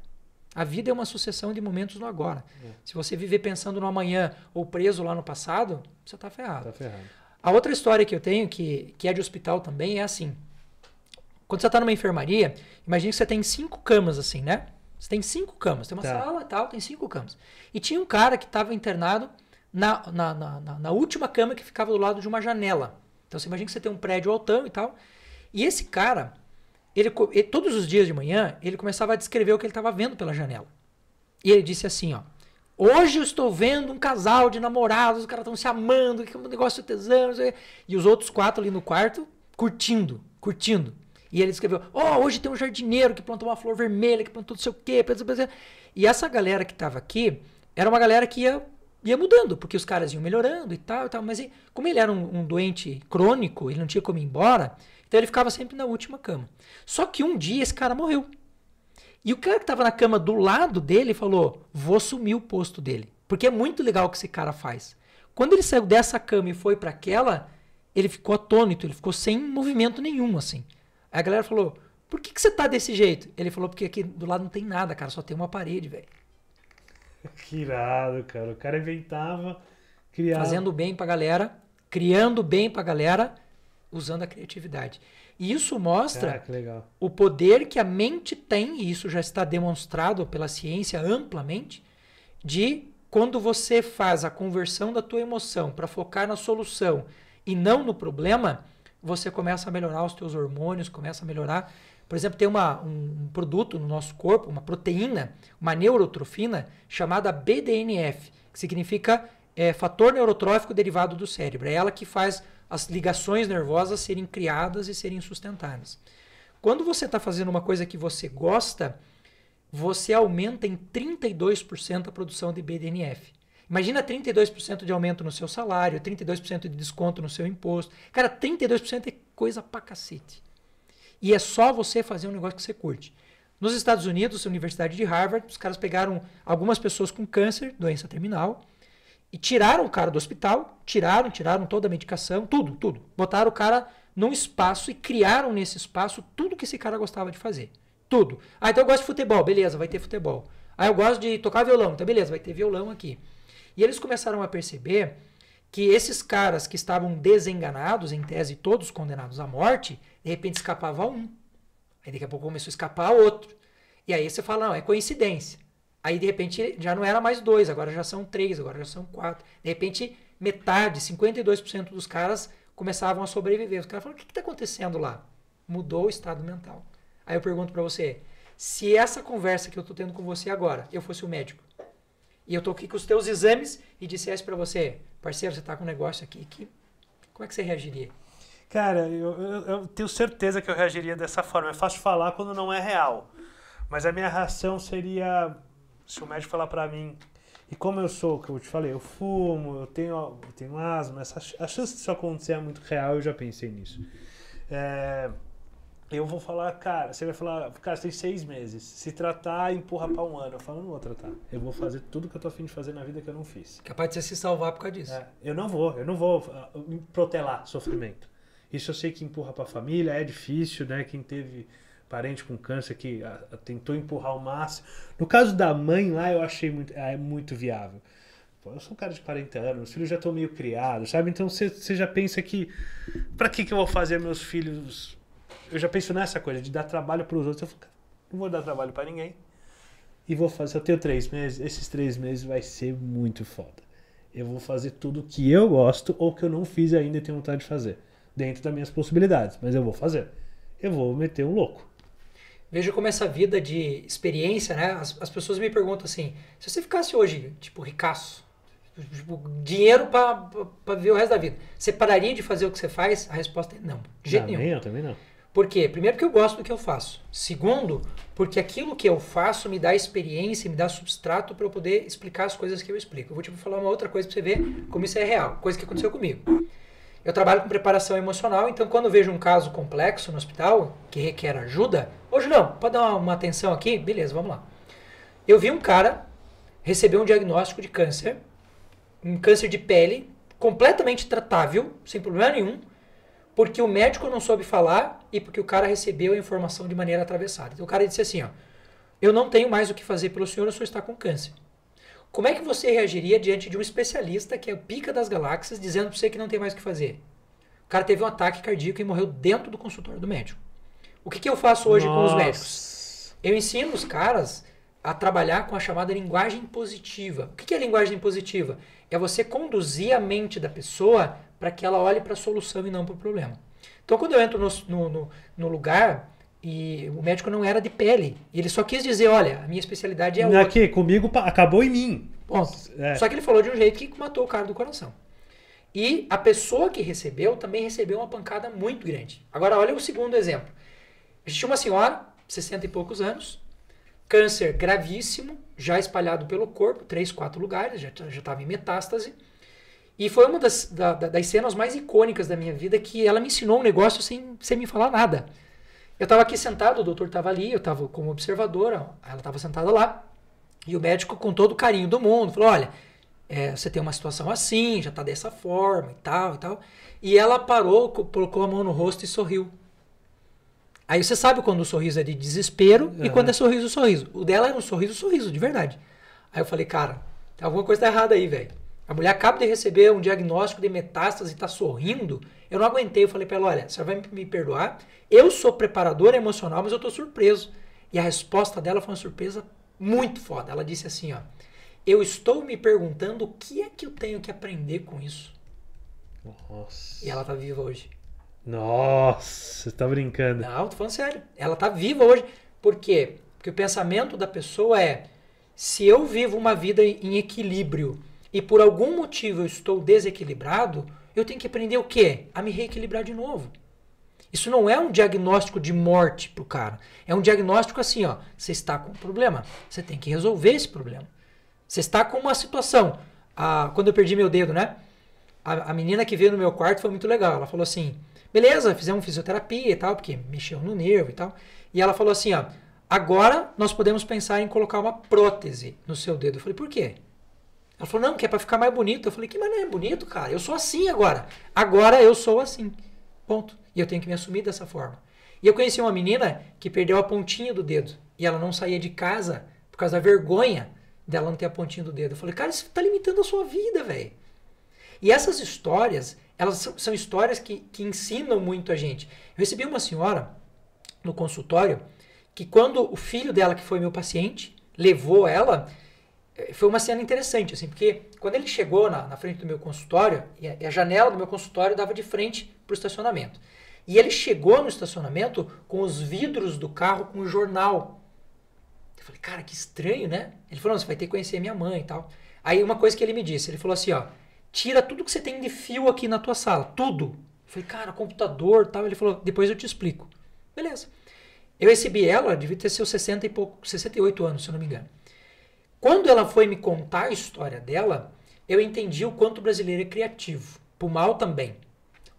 A vida é uma sucessão de momentos no agora. É. Se você viver pensando no amanhã ou preso lá no passado, você está ferrado. Tá ferrado. A outra história que eu tenho, que, que é de hospital também, é assim. Quando você está numa enfermaria, imagine que você tem cinco camas assim, né? Você tem cinco camas. Tem uma tá. sala e tal, tem cinco camas. E tinha um cara que estava internado na, na, na, na última cama que ficava do lado de uma janela. Então você imagina que você tem um prédio altão e tal. E esse cara, ele, ele todos os dias de manhã, ele começava a descrever o que ele estava vendo pela janela. E ele disse assim, ó. Hoje eu estou vendo um casal de namorados, os caras estão se amando, que é um negócio de tesão, e os outros quatro ali no quarto, curtindo, curtindo. E ele escreveu: Ó, oh, hoje tem um jardineiro que plantou uma flor vermelha, que plantou não sei o quê. E essa galera que estava aqui era uma galera que ia ia mudando, porque os caras iam melhorando e tal e tal. Mas como ele era um, um doente crônico, ele não tinha como ir embora, então ele ficava sempre na última cama. Só que um dia esse cara morreu. E o cara que estava na cama do lado dele falou: vou sumir o posto dele. Porque é muito legal o que esse cara faz. Quando ele saiu dessa cama e foi para aquela, ele ficou atônito, ele ficou sem movimento nenhum, assim. Aí a galera falou: por que, que você tá desse jeito? Ele falou: porque aqui do lado não tem nada, cara, só tem uma parede, velho. [laughs] que irado, cara. O cara inventava, criava. Fazendo bem pra galera, criando bem pra galera, usando a criatividade. E isso mostra o poder que a mente tem, e isso já está demonstrado pela ciência amplamente, de quando você faz a conversão da tua emoção para focar na solução e não no problema, você começa a melhorar os teus hormônios, começa a melhorar por exemplo, tem uma, um, produto no nosso corpo, uma proteína, uma neurotrofina, chamada BDNF, que significa é, fator neurotrófico derivado do cérebro. É ela que faz as ligações nervosas serem criadas e serem sustentadas. Quando você está fazendo uma coisa que você gosta, você aumenta em 32% a produção de BDNF. Imagina 32% de aumento no seu salário, 32% de desconto no seu imposto. Cara, 32% é coisa pra cacete. E é só você fazer um negócio que você curte. Nos Estados Unidos, na Universidade de Harvard, os caras pegaram algumas pessoas com câncer, doença terminal, e tiraram o cara do hospital, tiraram, tiraram toda a medicação, tudo, tudo. Botaram o cara num espaço e criaram nesse espaço tudo que esse cara gostava de fazer. Tudo. Ah, então eu gosto de futebol, beleza, vai ter futebol. Ah, eu gosto de tocar violão, então beleza, vai ter violão aqui. E eles começaram a perceber que esses caras que estavam desenganados, em tese todos condenados à morte, de repente escapava um. Aí daqui a pouco começou a escapar outro. E aí você fala, não, é coincidência. Aí de repente já não era mais dois, agora já são três, agora já são quatro. De repente, metade, 52% dos caras começavam a sobreviver. Os caras falam o que está acontecendo lá? Mudou o estado mental. Aí eu pergunto para você, se essa conversa que eu estou tendo com você agora, eu fosse o médico, e eu estou aqui com os teus exames e dissesse para você, parceiro, você está com um negócio aqui que... Como é que você reagiria? Cara, eu, eu, eu, tenho certeza que eu reagiria dessa forma. É fácil falar quando não é real. Mas a minha reação seria se o médico falar para mim. E como eu sou, que eu te falei, eu fumo, eu tenho, eu tenho asma, essa, a chance disso acontecer é muito real, eu já pensei nisso. É, eu vou falar, cara, você vai falar, cara, você tem seis meses. Se tratar, empurra pra um ano. Eu falo, não vou tratar. Eu vou fazer tudo que eu tô afim de fazer na vida que eu não fiz. Capaz de você se salvar por causa disso. É, eu não vou, eu não vou ah, protelar sofrimento. Isso eu sei que empurra para a família, é difícil, né? Quem teve parente com câncer que ah, tentou empurrar o máximo. No caso da mãe lá, eu achei muito, é muito viável. Pô, eu sou um cara de 40 anos, meus filhos já estão meio criados, sabe? Então você já pensa que, para que, que eu vou fazer meus filhos? Eu já penso nessa coisa, de dar trabalho para os outros. Eu falo, cara, não vou dar trabalho para ninguém. E vou fazer, eu tenho três meses, esses três meses vai ser muito foda. Eu vou fazer tudo que eu gosto ou que eu não fiz ainda e tenho vontade de fazer dentro das minhas possibilidades, mas eu vou fazer. Eu vou meter um louco. Vejo como essa vida de experiência, né? As, as pessoas me perguntam assim: se você ficasse hoje, tipo, ricaço, tipo, dinheiro para ver o resto da vida, você pararia de fazer o que você faz? A resposta é não. De jeito nenhum. Eu também não. Por quê? Primeiro, porque eu gosto do que eu faço. Segundo, porque aquilo que eu faço me dá experiência, me dá substrato para eu poder explicar as coisas que eu explico. Eu vou te tipo, falar uma outra coisa para você ver como isso é real, coisa que aconteceu comigo. Eu trabalho com preparação emocional, então quando vejo um caso complexo no hospital que requer ajuda, hoje não, pode dar uma atenção aqui? Beleza, vamos lá. Eu vi um cara receber um diagnóstico de câncer, um câncer de pele completamente tratável, sem problema nenhum, porque o médico não soube falar e porque o cara recebeu a informação de maneira atravessada. Então o cara disse assim, ó, eu não tenho mais o que fazer pelo senhor, o senhor está com câncer. Como é que você reagiria diante de um especialista que é o pica das galáxias dizendo para você que não tem mais o que fazer? O cara teve um ataque cardíaco e morreu dentro do consultório do médico. O que, que eu faço hoje Nossa. com os médicos? Eu ensino os caras a trabalhar com a chamada linguagem positiva. O que, que é linguagem positiva? É você conduzir a mente da pessoa para que ela olhe para a solução e não para o problema. Então, quando eu entro no, no, no, no lugar e o médico não era de pele. Ele só quis dizer, olha, a minha especialidade é outra. Aqui, é comigo acabou em mim. Ponto. É. Só que ele falou de um jeito que matou o cara do coração. E a pessoa que recebeu também recebeu uma pancada muito grande. Agora, olha o segundo exemplo. Existia uma senhora, 60 e poucos anos, câncer gravíssimo, já espalhado pelo corpo, três, quatro lugares, já estava em metástase. E foi uma das, da, das cenas mais icônicas da minha vida que ela me ensinou um negócio sem, sem me falar nada. Eu estava aqui sentado, o doutor estava ali, eu estava como observadora, ela estava sentada lá. E o médico, com todo o carinho do mundo, falou: olha, é, você tem uma situação assim, já está dessa forma e tal e tal. E ela parou, colocou a mão no rosto e sorriu. Aí você sabe quando o sorriso é de desespero uhum. e quando é sorriso, sorriso. O dela era um sorriso, sorriso, de verdade. Aí eu falei, cara, alguma coisa errada aí, velho. A mulher acaba de receber um diagnóstico de metástase e está sorrindo. Eu não aguentei. Eu falei para ela: olha, você vai me perdoar. Eu sou preparadora emocional, mas eu estou surpreso. E a resposta dela foi uma surpresa muito foda. Ela disse assim: ó, eu estou me perguntando o que é que eu tenho que aprender com isso. Nossa. E ela tá viva hoje. Nossa, você tá brincando. Não, tô falando sério. Ela tá viva hoje. Por quê? Porque o pensamento da pessoa é: se eu vivo uma vida em equilíbrio e por algum motivo eu estou desequilibrado, eu tenho que aprender o quê? A me reequilibrar de novo. Isso não é um diagnóstico de morte pro cara. É um diagnóstico assim, ó. Você está com um problema. Você tem que resolver esse problema. Você está com uma situação. Ah, quando eu perdi meu dedo, né? A, a, menina que veio no meu quarto foi muito legal. Ela falou assim: beleza, fizemos fisioterapia e tal, porque mexeu no nervo e tal. E ela falou assim: ó, agora nós podemos pensar em colocar uma prótese no seu dedo. Eu falei: por quê? Ela falou, não, que é pra ficar mais bonito. Eu falei, que mas não é bonito, cara. Eu sou assim agora. Agora eu sou assim. Ponto. E eu tenho que me assumir dessa forma. E eu conheci uma menina que perdeu a pontinha do dedo. E ela não saía de casa por causa da vergonha dela não ter a pontinha do dedo. Eu falei, cara, isso tá limitando a sua vida, velho. E essas histórias, elas são, são histórias que, que ensinam muito a gente. Eu recebi uma senhora no consultório que quando o filho dela, que foi meu paciente, levou ela, eh, foi uma cena interessante, assim, porque quando ele chegou na, na frente do meu consultório, e a, e a, janela do meu consultório dava de frente para o estacionamento. E ele chegou no estacionamento com os vidros do carro com o jornal. Eu falei, cara, que estranho, né? Ele falou, você vai ter que conhecer minha mãe e tal. Aí uma coisa que ele me disse, ele falou assim, ó, tira tudo que você tem de fio aqui na tua sala, tudo. Eu falei, cara, computador tal. Ele falou, depois eu te explico. Beleza. Eu recebi ela, devia ter seus 60 e pouco, 68 anos, se eu não me engano. Quando ela foi me contar a história dela, eu entendi o quanto o brasileiro é criativo. Por mal também.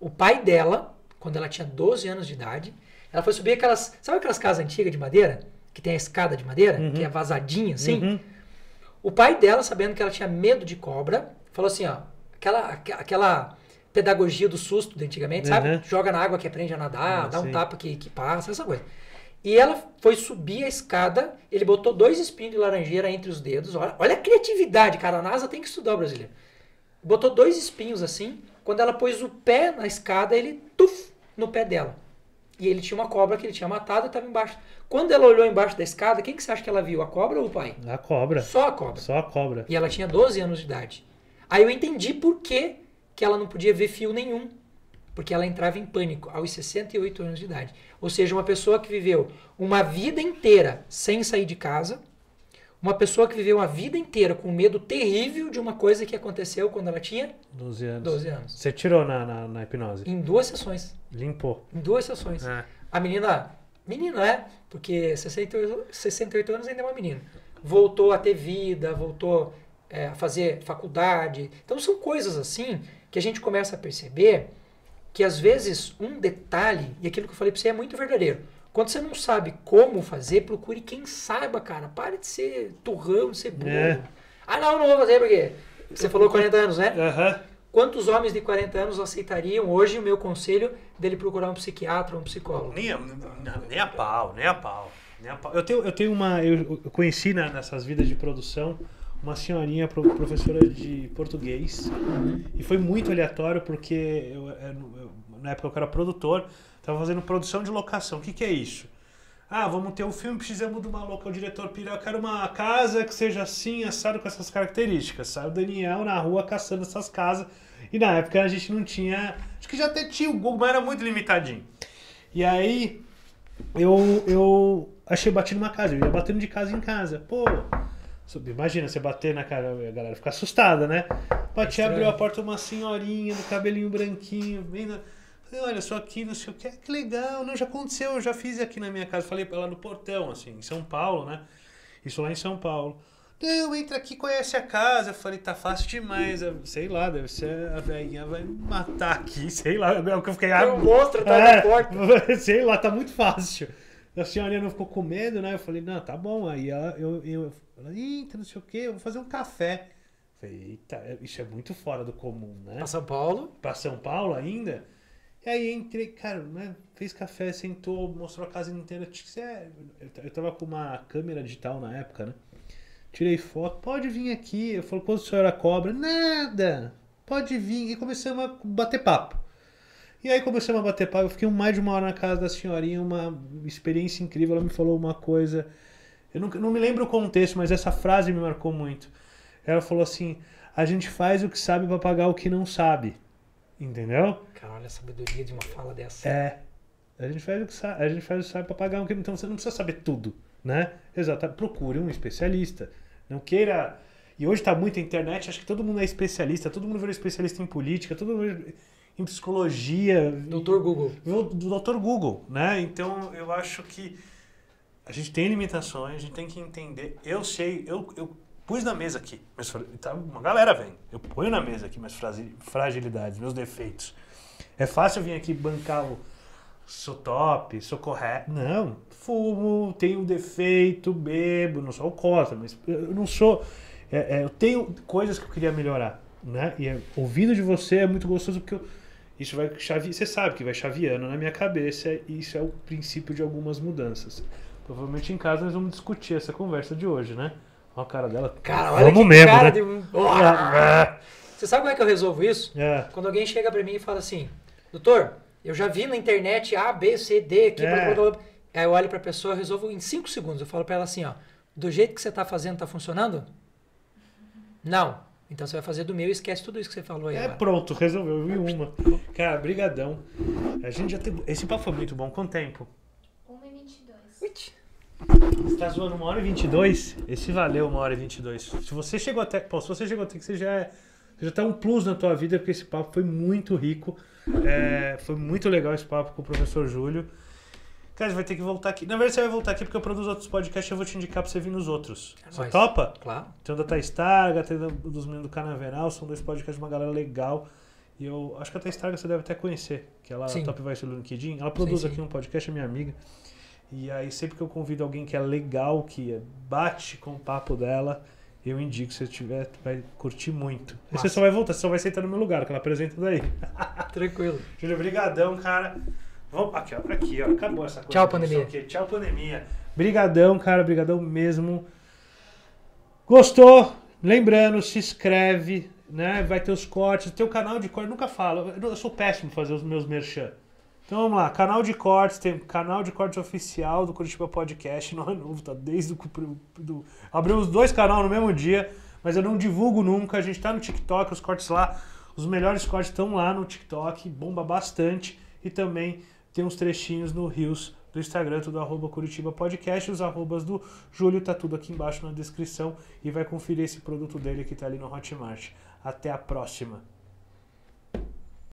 O pai dela, quando ela tinha 12 anos de idade, ela foi subir aquelas. Sabe aquelas casas antigas de madeira? Que tem a escada de madeira? Uhum. Que é vazadinha assim? Uhum. O pai dela, sabendo que ela tinha medo de cobra, falou assim: ó, aquela, aquela pedagogia do susto de antigamente, uhum. sabe? Joga na água que aprende a nadar, ah, dá um tapa que, que passa, essa coisa. E ela foi subir a escada, ele botou dois espinhos de laranjeira entre os dedos. Olha, olha a criatividade, cara. A NASA tem que estudar, brasileiro. Botou dois espinhos assim. Quando ela pôs o pé na escada, ele tuf no pé dela. E ele tinha uma cobra que ele tinha matado e estava embaixo. Quando ela olhou embaixo da escada, quem que você acha que ela viu? A cobra ou o pai? A cobra. Só a cobra. Só a cobra. E ela tinha 12 anos de idade. Aí eu entendi por que, que ela não podia ver fio nenhum porque ela entrava em pânico aos 68 anos de idade. Ou seja, uma pessoa que viveu uma vida inteira sem sair de casa, uma pessoa que viveu uma vida inteira com medo terrível de uma coisa que aconteceu quando ela tinha 12 anos. 12 anos. Você tirou na, na, na hipnose? Em duas sessões. Limpou. Em duas sessões. É. A menina, menina, né? Porque 68, 68 anos ainda é uma menina. Voltou a ter vida, voltou é, a fazer faculdade. Então são coisas assim que a gente começa a perceber que às vezes um detalhe, e aquilo que eu falei para você é muito verdadeiro. Quando você não sabe como fazer, procure quem saiba, cara. Pare de ser turrão, ser burro. É. Ah, não, não vou fazer porque você falou 40 anos, né? Uhum. Quantos homens de 40 anos aceitariam hoje o meu conselho dele procurar um psiquiatra ou um psicólogo? Nem, nem a pau, nem a pau. Eu tenho, eu tenho uma. Eu conheci na, nessas vidas de produção uma senhorinha professora de português. Uhum. E foi muito aleatório, porque eu, eu, na época eu era produtor, estava fazendo produção de locação. O que, que é isso? Ah, vamos ter um filme, precisamos de uma local. O diretor pira, eu quero uma casa que seja assim, assado com essas características. Saiu o Daniel na rua caçando essas casas. E na época a gente não tinha. Acho que já até tinha o Google, mas era muito limitadinho. E aí eu, eu achei batendo uma casa, eu ia batendo de casa em casa. Pô, Imagina, você bater na cara, a galera fica assustada, né? Pati é abriu a porta uma senhorinha do cabelinho branquinho, bem na... Falei, olha, só aqui, não sei o que, ah, que legal, não, já aconteceu, eu já fiz aqui na minha casa. Falei pra ela no portão, assim, em São Paulo, né? Isso lá em São Paulo. Não, entra aqui, conhece a casa. Eu falei, tá fácil demais. sei lá, deve ser a velhinha vai me matar aqui, [laughs] sei lá. É que eu fiquei, ah, Tem um monstro atrás é, da porta. [laughs] Sei lá, tá muito fácil. A senhorinha não ficou com medo, né? Eu falei, não, tá bom. Aí ela, eu, eu, eu eita, não sei o quê, eu vou fazer um café. Eu falei, eita, é, isso é muito fora do comum, né? Pra São Paulo? Pra São Paulo ainda. E aí entrei, cara, né? Fez café, sentou, mostrou a casa inteira. Eu tava com uma câmera digital na época, né? Tirei foto, pode vir aqui. Eu falei, quando o senhor cobra? Nada! Pode vir. E começamos a bater papo. E aí começamos a bater papo. Eu fiquei mais de uma hora na casa da senhorinha, uma experiência incrível. Ela me falou uma coisa. Eu não, não me lembro o contexto, mas essa frase me marcou muito. Ela falou assim: a gente faz o que sabe para pagar o que não sabe. Entendeu? Cara, olha a sabedoria de uma fala dessa. É. A gente faz o que sabe, a gente faz o que sabe para pagar o que não Então você não precisa saber tudo, né? Exato. Procure um especialista. Não queira. E hoje está muito a internet, acho que todo mundo é especialista, todo mundo virou especialista em política, todo mundo em psicologia. Doutor Google. Do Doutor Google, né? Então eu acho que a gente tem limitações, a gente tem que entender. Eu sei, eu, eu pus na mesa aqui, mas tá, uma galera vem. Eu ponho na mesa aqui minhas fragilidades, meus defeitos. É fácil vir aqui bancar o sou top, sou correto. Não, fumo, tenho defeito, bebo, não sou alcoólatra, mas eu não sou. É, é, eu tenho coisas que eu queria melhorar, né? E é, ouvindo de você é muito gostoso porque eu isso vai chave, você sabe que vai chaveando na minha cabeça e isso é o princípio de algumas mudanças. Provavelmente em casa nós vamos discutir essa conversa de hoje, né? Olha a cara dela. Cara, olha vamos que mesmo, cara né? de... ah. Você sabe como é que eu resolvo isso? É. Quando alguém chega para mim e fala assim, doutor, eu já vi na internet A, B, C, D, aqui, é. blá, blá, Aí eu olho pra pessoa e resolvo em 5 segundos. Eu falo para ela assim, ó, do jeito que você tá fazendo, tá funcionando? Não. Então você vai fazer do meu e esquece tudo isso que você falou aí. É, agora. pronto, resolveu. Vi uma. Cara, brigadão. A gente já tem... Esse papo foi muito bom. Quanto tempo? 1h22. Você tá zoando 1 hora e 22? Esse valeu 1 hora e 22. Se você chegou até... Pô, se você chegou até que você já é... Você já tá um plus na tua vida, porque esse papo foi muito rico. É... Foi muito legal esse papo com o professor Júlio. Cara, você vai ter que voltar aqui. Na verdade, você vai voltar aqui porque eu produzo outros podcasts e eu vou te indicar pra você vir nos outros. É você topa? Claro. Tem o da Taistarga, tem o dos meninos do Canaveral, são dois podcasts de uma galera legal. E eu acho que a Taistarga você deve até conhecer, que ela é Top Vice do LinkedIn. Ela produz sim, sim. aqui um podcast, é minha amiga. E aí, sempre que eu convido alguém que é legal, que é, bate com o papo dela, eu indico, se você tiver, vai curtir muito. Você só vai voltar, você só vai sentar no meu lugar, que ela apresenta daí. [laughs] Tranquilo. Júlio,brigadão, cara. Vamos aqui, ó. Aqui, ó. Acabou essa coisa. Tchau, pandemia. Aqui. Tchau, pandemia. Brigadão, cara. Brigadão mesmo. Gostou? Lembrando, se inscreve, né? Vai ter os cortes. Tem o canal de cortes Nunca falo. Eu sou péssimo fazer os meus merchan. Então vamos lá, canal de cortes, tem canal de cortes oficial do Curitiba Podcast, [laughs] não é novo, tá desde o. Do, abrimos dois canal no mesmo dia, mas eu não divulgo nunca. A gente tá no TikTok, os cortes lá, os melhores cortes estão lá no TikTok, bomba bastante. E também tem uns trechinhos no Rios do Instagram, tudo arroba Curitiba Podcast, os arrobas do Júlio, tá tudo aqui embaixo na descrição e vai conferir esse produto dele que tá ali no Hotmart. Até a próxima!